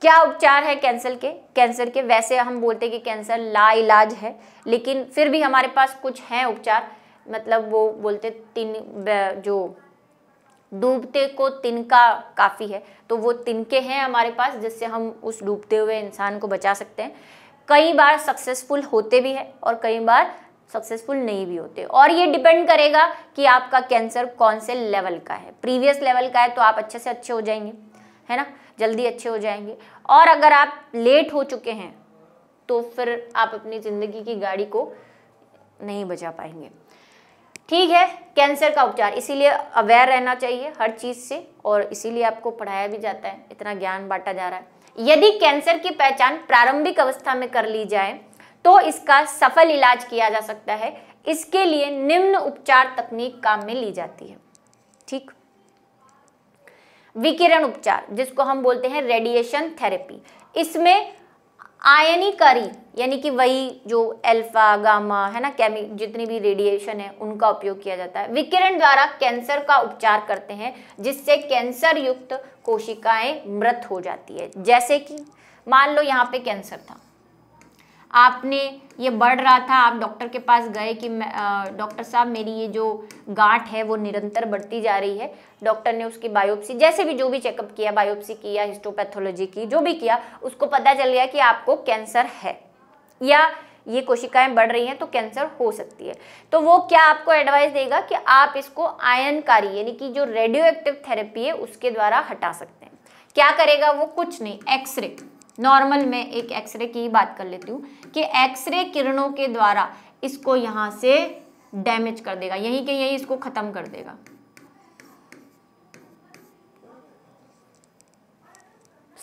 क्या उपचार है कैंसर के कैंसर के वैसे हम बोलते हैं कि कैंसर लाइलाज है लेकिन फिर भी हमारे पास कुछ हैं उपचार मतलब वो बोलते तीन जो डूबते को तिनका काफ़ी है तो वो तिनके हैं हमारे पास जिससे हम उस डूबते हुए इंसान को बचा सकते हैं कई बार सक्सेसफुल होते भी हैं और कई बार सक्सेसफुल नहीं भी होते और ये डिपेंड करेगा कि आपका कैंसर कौन से लेवल का है प्रीवियस लेवल का है तो आप अच्छे से अच्छे हो जाएंगे है ना जल्दी अच्छे हो जाएंगे और अगर आप लेट हो चुके हैं तो फिर आप अपनी ज़िंदगी की गाड़ी को नहीं बचा पाएंगे ठीक है कैंसर का उपचार इसीलिए अवेयर रहना चाहिए हर चीज़ से और इसीलिए आपको पढ़ाया भी जाता है इतना ज्ञान बांटा जा रहा है यदि कैंसर की पहचान प्रारंभिक अवस्था में कर ली जाए तो इसका सफल इलाज किया जा सकता है इसके लिए निम्न उपचार तकनीक काम में ली जाती है ठीक विकिरण उपचार जिसको हम बोलते हैं रेडिएशन थेरेपी इसमें आयनीकारी यानी कि वही जो अल्फा गामा है ना केमिक जितनी भी रेडिएशन है उनका उपयोग किया जाता है विकिरण द्वारा कैंसर का उपचार करते हैं जिससे कैंसर युक्त कोशिकाएं मृत हो जाती है जैसे कि मान लो यहाँ पे कैंसर था आपने ये बढ़ रहा था आप डॉक्टर के पास गए कि डॉक्टर साहब मेरी ये जो गांठ है वो निरंतर बढ़ती जा रही है डॉक्टर ने उसकी बायोप्सी जैसे भी जो भी चेकअप किया बायोप्सी किया हिस्टोपैथोलॉजी की जो भी किया उसको पता चल गया कि आपको कैंसर है या ये कोशिकाएं बढ़ रही हैं तो कैंसर हो सकती है तो वो क्या आपको एडवाइस देगा कि आप इसको आयनकारी यानी कि जो रेडियो एक्टिव थेरेपी है उसके द्वारा हटा सकते हैं क्या करेगा वो कुछ नहीं एक्सरे नॉर्मल में एक एक्सरे की बात कर लेती हूँ कि एक्सरे किरणों के द्वारा इसको यहाँ से डैमेज कर देगा यहीं के यही इसको ख़त्म कर देगा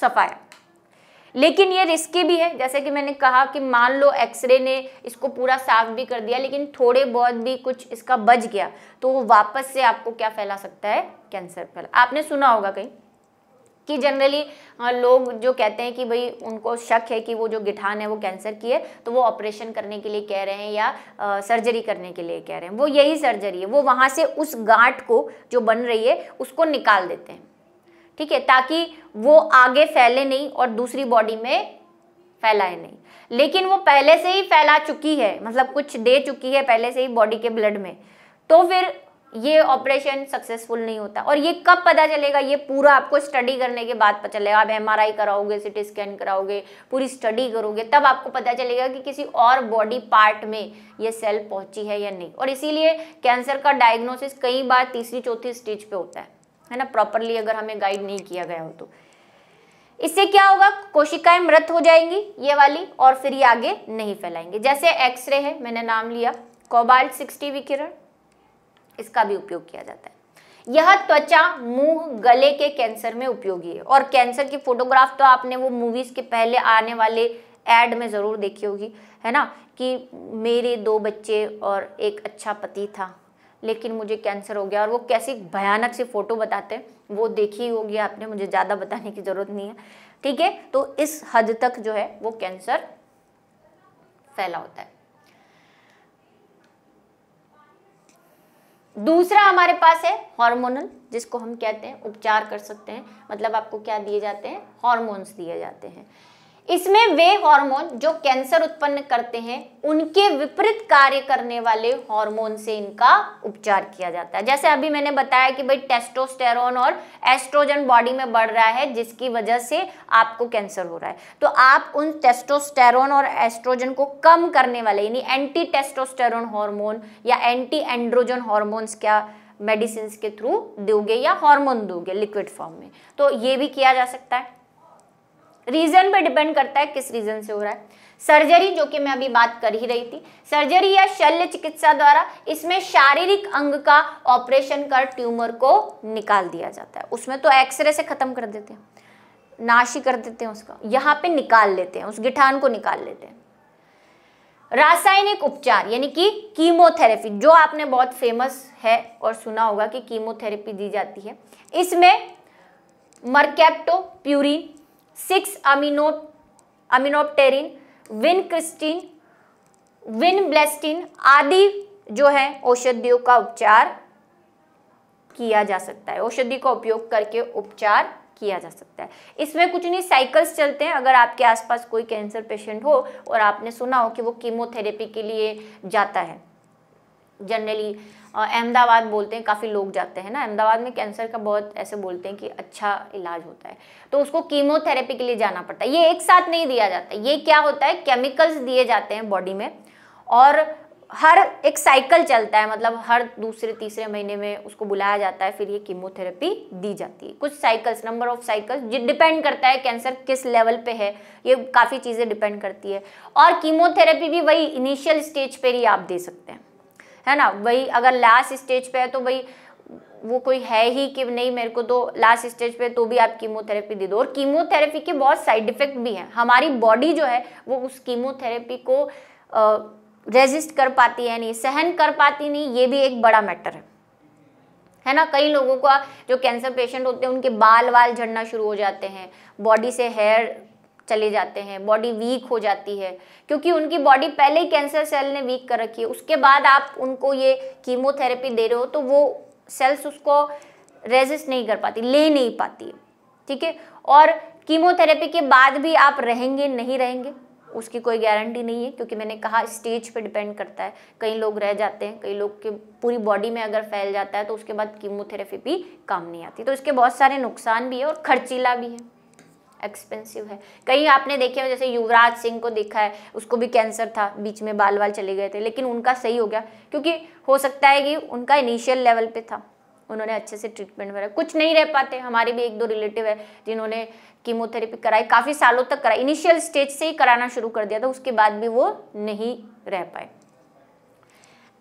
सफाया लेकिन ये रिस्की भी है जैसे कि मैंने कहा कि मान लो एक्सरे ने इसको पूरा साफ भी कर दिया लेकिन थोड़े बहुत भी कुछ इसका बच गया तो वो वापस से आपको क्या फैला सकता है कैंसर फैला आपने सुना होगा कहीं कि जनरली लोग जो कहते हैं कि भाई उनको शक है कि वो जो गिठान है वो कैंसर की है तो वो ऑपरेशन करने के लिए कह रहे हैं या आ, सर्जरी करने के लिए कह रहे हैं वो यही सर्जरी है वो वहाँ से उस गांठ को जो बन रही है उसको निकाल देते हैं ठीक है ताकि वो आगे फैले नहीं और दूसरी बॉडी में फैलाए नहीं लेकिन वो पहले से ही फैला चुकी है मतलब कुछ दे चुकी है पहले से ही बॉडी के ब्लड में तो फिर ये ऑपरेशन सक्सेसफुल नहीं होता और ये कब पता चलेगा ये पूरा आपको स्टडी करने के बाद पता चलेगा आप एम कराओगे सिटी स्कैन कराओगे पूरी स्टडी करोगे तब आपको पता चलेगा कि किसी और बॉडी पार्ट में ये सेल पहुंची है या नहीं और इसीलिए कैंसर का डायग्नोसिस कई बार तीसरी चौथी स्टेज पे होता है है ना प्रॉपरली अगर हमें गाइड नहीं किया गया हो तो इससे क्या होगा कोशिकाएं मृत हो जाएंगी ये वाली और फिर ये आगे नहीं फैलाएंगे जैसे एक्सरे है मैंने नाम लिया कोबाल्ट सिक्सटी विकिरण इसका भी उपयोग किया जाता है यह त्वचा मुंह गले के कैंसर में उपयोगी है और कैंसर की फोटोग्राफ तो आपने वो मूवीज के पहले आने वाले एड में ज़रूर देखी होगी है ना कि मेरे दो बच्चे और एक अच्छा पति था लेकिन मुझे कैंसर हो गया और वो कैसी भयानक सी फ़ोटो बताते हैं वो देखी होगी आपने मुझे ज़्यादा बताने की ज़रूरत नहीं है ठीक है तो इस हद तक जो है वो कैंसर फैला होता है दूसरा हमारे पास है हार्मोनल जिसको हम कहते हैं उपचार कर सकते हैं मतलब आपको क्या दिए जाते हैं हार्मोन्स दिए जाते हैं इसमें वे हार्मोन जो कैंसर उत्पन्न करते हैं उनके विपरीत कार्य करने वाले हार्मोन से इनका उपचार किया जाता है जैसे अभी मैंने बताया कि भाई टेस्टोस्टेरोन और एस्ट्रोजन बॉडी में बढ़ रहा है जिसकी वजह से आपको कैंसर हो रहा है तो आप उन टेस्टोस्टेरोन और एस्ट्रोजन को कम करने वाले यानी एंटी टेस्टोस्टेरोन हॉर्मोन या एंटी एंड्रोजन हार्मोन्स क्या मेडिसिन के थ्रू दोगे या हॉर्मोन दोगे लिक्विड फॉर्म में तो ये भी किया जा सकता है रीजन पे डिपेंड करता है किस रीजन से हो रहा है सर्जरी जो कि मैं अभी बात कर ही रही थी सर्जरी या शल्य चिकित्सा द्वारा इसमें शारीरिक अंग का ऑपरेशन कर ट्यूमर को निकाल दिया जाता है उसमें तो एक्सरे से खत्म कर देते हैं नाशी कर देते हैं उसका यहाँ पे निकाल लेते हैं उस गिठान को निकाल लेते हैं रासायनिक उपचार यानी कि कीमोथेरेपी जो आपने बहुत फेमस है और सुना होगा कि कीमोथेरेपी दी जाती है इसमें mercaptopurine six amino aminopterin vincristine vinblastine आदि जो है औषधियों का उपचार किया जा सकता है औषधि का उपयोग करके उपचार किया जा सकता है इसमें कुछ नहीं साइकिल्स चलते हैं अगर आपके आसपास कोई कैंसर पेशेंट हो और आपने सुना हो कि वो कीमोथेरेपी के लिए जाता है जनरली अहमदाबाद बोलते हैं काफ़ी लोग जाते हैं ना अहमदाबाद में कैंसर का बहुत ऐसे बोलते हैं कि अच्छा इलाज होता है तो उसको कीमोथेरेपी के लिए जाना पड़ता है ये एक साथ नहीं दिया जाता ये क्या होता है केमिकल्स दिए जाते हैं बॉडी में और हर एक साइकिल चलता है मतलब हर दूसरे तीसरे महीने में उसको बुलाया जाता है फिर ये कीमोथेरेपी दी जाती है कुछ साइकिल्स नंबर ऑफ साइकिल्स जो डिपेंड करता है कैंसर किस लेवल पे है ये काफ़ी चीज़ें डिपेंड करती है और कीमोथेरेपी भी वही इनिशियल स्टेज पर ही आप दे सकते हैं है ना वही अगर लास्ट स्टेज पे है तो भाई वो कोई है ही कि नहीं मेरे को तो लास्ट स्टेज पे तो भी आप कीमोथेरेपी दे दो और कीमोथेरेपी के बहुत साइड इफेक्ट भी हैं हमारी बॉडी जो है वो उस कीमोथेरेपी को रेजिस्ट कर पाती है नहीं सहन कर पाती नहीं ये भी एक बड़ा मैटर है है ना कई लोगों का जो कैंसर पेशेंट होते हैं उनके बाल वाल झड़ना शुरू हो जाते हैं बॉडी से हेयर चले जाते हैं बॉडी वीक हो जाती है क्योंकि उनकी बॉडी पहले ही कैंसर सेल ने वीक कर रखी है उसके बाद आप उनको ये कीमोथेरेपी दे रहे हो तो वो सेल्स उसको रेजिस्ट नहीं कर पाती ले नहीं पाती ठीक है और कीमोथेरेपी के बाद भी आप रहेंगे नहीं रहेंगे उसकी कोई गारंटी नहीं है क्योंकि मैंने कहा स्टेज पे डिपेंड करता है कई लोग रह जाते हैं कई लोग के पूरी बॉडी में अगर फैल जाता है तो उसके बाद कीमोथेरेपी भी काम नहीं आती तो इसके बहुत सारे नुकसान भी है और खर्चीला भी है एक्सपेंसिव है कहीं आपने देखे जैसे युवराज सिंह को देखा है उसको भी कैंसर था बीच में बाल बाल चले गए थे लेकिन उनका सही हो गया क्योंकि हो सकता है कि उनका इनिशियल लेवल पे था उन्होंने अच्छे से ट्रीटमेंट वगैरह कुछ नहीं रह पाते हमारे भी एक दो रिलेटिव है जिन्होंने कीमोथेरेपी कराई काफ़ी सालों तक कराई इनिशियल स्टेज से ही कराना शुरू कर दिया था उसके बाद भी वो नहीं रह पाए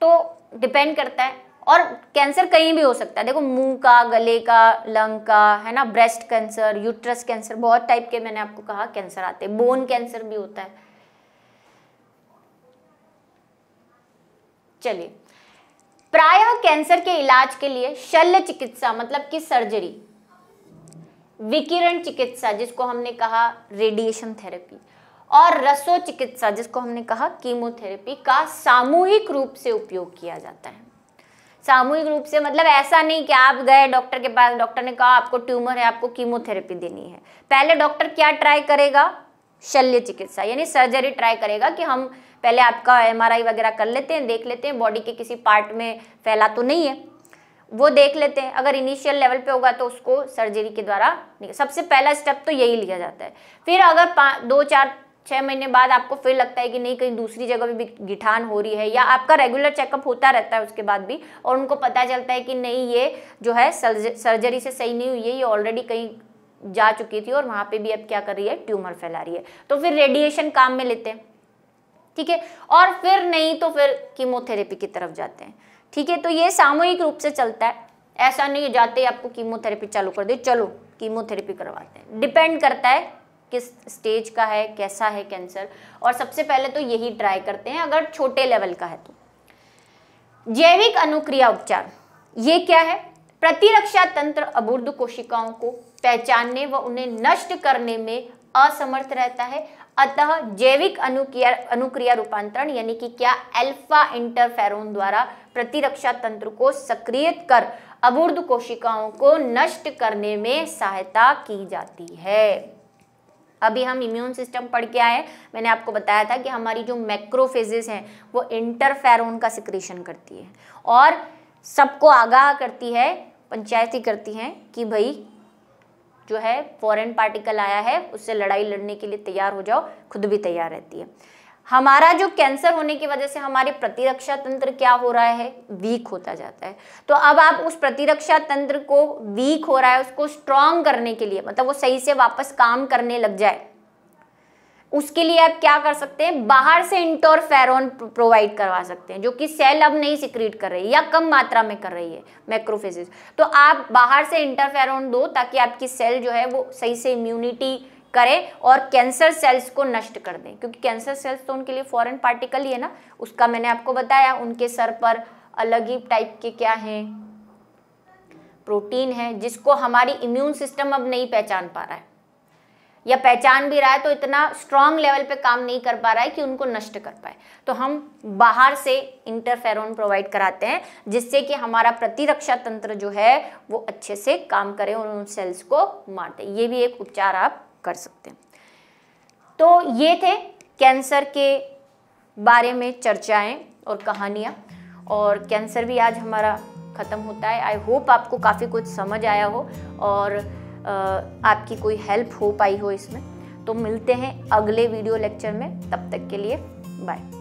तो डिपेंड करता है और कैंसर कहीं भी हो सकता है देखो मुंह का गले का लंग का है ना ब्रेस्ट कैंसर यूट्रस कैंसर बहुत टाइप के मैंने आपको कहा कैंसर आते हैं बोन कैंसर भी होता है चलिए प्राय कैंसर के इलाज के लिए शल्य चिकित्सा मतलब कि सर्जरी विकिरण चिकित्सा जिसको हमने कहा रेडिएशन थेरेपी और रसो चिकित्सा जिसको हमने कहा कीमोथेरेपी का सामूहिक रूप से उपयोग किया जाता है सामूहिक रूप से मतलब ऐसा नहीं कि आप गए डॉक्टर के पास डॉक्टर ने कहा आपको ट्यूमर है आपको कीमोथेरेपी देनी है पहले डॉक्टर क्या ट्राई करेगा शल्य चिकित्सा यानी सर्जरी ट्राई करेगा कि हम पहले आपका एम वगैरह कर लेते हैं देख लेते हैं बॉडी के किसी पार्ट में फैला तो नहीं है वो देख लेते हैं अगर इनिशियल लेवल पे होगा तो उसको सर्जरी के द्वारा सबसे पहला स्टेप तो यही लिया जाता है फिर अगर दो चार छः महीने बाद आपको फिर लगता है कि नहीं कहीं दूसरी जगह भी गिठान हो रही है या आपका रेगुलर चेकअप होता रहता है उसके बाद भी और उनको पता चलता है कि नहीं ये जो है सर्जरी से सही नहीं हुई है ये ऑलरेडी कहीं जा चुकी थी और वहाँ पे भी अब क्या कर रही है ट्यूमर फैला रही है तो फिर रेडिएशन काम में लेते हैं ठीक है और फिर नहीं तो फिर कीमोथेरेपी की तरफ जाते हैं ठीक है तो ये सामूहिक रूप से चलता है ऐसा नहीं जाते आपको कीमोथेरेपी चालू कर दे चलो कीमोथेरेपी करवाते हैं डिपेंड करता है किस स्टेज का है कैसा है कैंसर और सबसे पहले तो यही ट्राई करते हैं अगर छोटे लेवल का है तो जैविक अनुक्रिया उपचार ये क्या है प्रतिरक्षा तंत्र अबूर्द कोशिकाओं को पहचानने व उन्हें नष्ट करने में असमर्थ रहता है अतः जैविक अनुक्रिया अनुक्रिया रूपांतरण यानी कि क्या अल्फा इंटरफेरोन द्वारा प्रतिरक्षा तंत्र को सक्रिय कर अबूर्द कोशिकाओं को नष्ट करने में सहायता की जाती है अभी हम इम्यून सिस्टम पढ़ के आए मैंने आपको बताया था कि हमारी जो मैक्रोफेजेस हैं वो इंटरफेरोन का सिक्रेशन करती है और सबको आगाह करती है पंचायती करती हैं कि भाई जो है फॉरेन पार्टिकल आया है उससे लड़ाई लड़ने के लिए तैयार हो जाओ खुद भी तैयार रहती है हमारा जो कैंसर होने की वजह से हमारे प्रतिरक्षा तंत्र क्या हो रहा है वीक होता जाता है तो अब आप उस प्रतिरक्षा तंत्र को वीक हो रहा है उसको स्ट्रांग करने के लिए मतलब वो सही से वापस काम करने लग जाए उसके लिए आप क्या कर सकते हैं बाहर से इंटोरफेरोन प्रोवाइड करवा सकते हैं जो कि सेल अब नहीं सिक्रीट कर रही है या कम मात्रा में कर रही है मैक्रोफेसिस तो आप बाहर से इंटरफेरोन दो ताकि आपकी सेल जो है वो सही से इम्यूनिटी करें और कैंसर सेल्स को नष्ट कर दें क्योंकि कैंसर सेल्स तो उनके लिए फॉरेन पार्टिकल ही है ना उसका मैंने आपको बताया उनके सर पर अलग ही टाइप के क्या हैं प्रोटीन है जिसको हमारी इम्यून सिस्टम अब नहीं पहचान पा रहा है या पहचान भी रहा है तो इतना स्ट्रांग लेवल पे काम नहीं कर पा रहा है कि उनको नष्ट कर पाए तो हम बाहर से इंटरफेरोन प्रोवाइड कराते हैं जिससे कि हमारा प्रतिरक्षा तंत्र जो है वो अच्छे से काम करे और उन सेल्स को मार दे ये भी एक उपचार आप कर सकते हैं तो ये थे कैंसर के बारे में चर्चाएं और कहानियाँ और कैंसर भी आज हमारा ख़त्म होता है आई होप आपको काफ़ी कुछ समझ आया हो और आपकी कोई हेल्प हो पाई हो इसमें तो मिलते हैं अगले वीडियो लेक्चर में तब तक के लिए बाय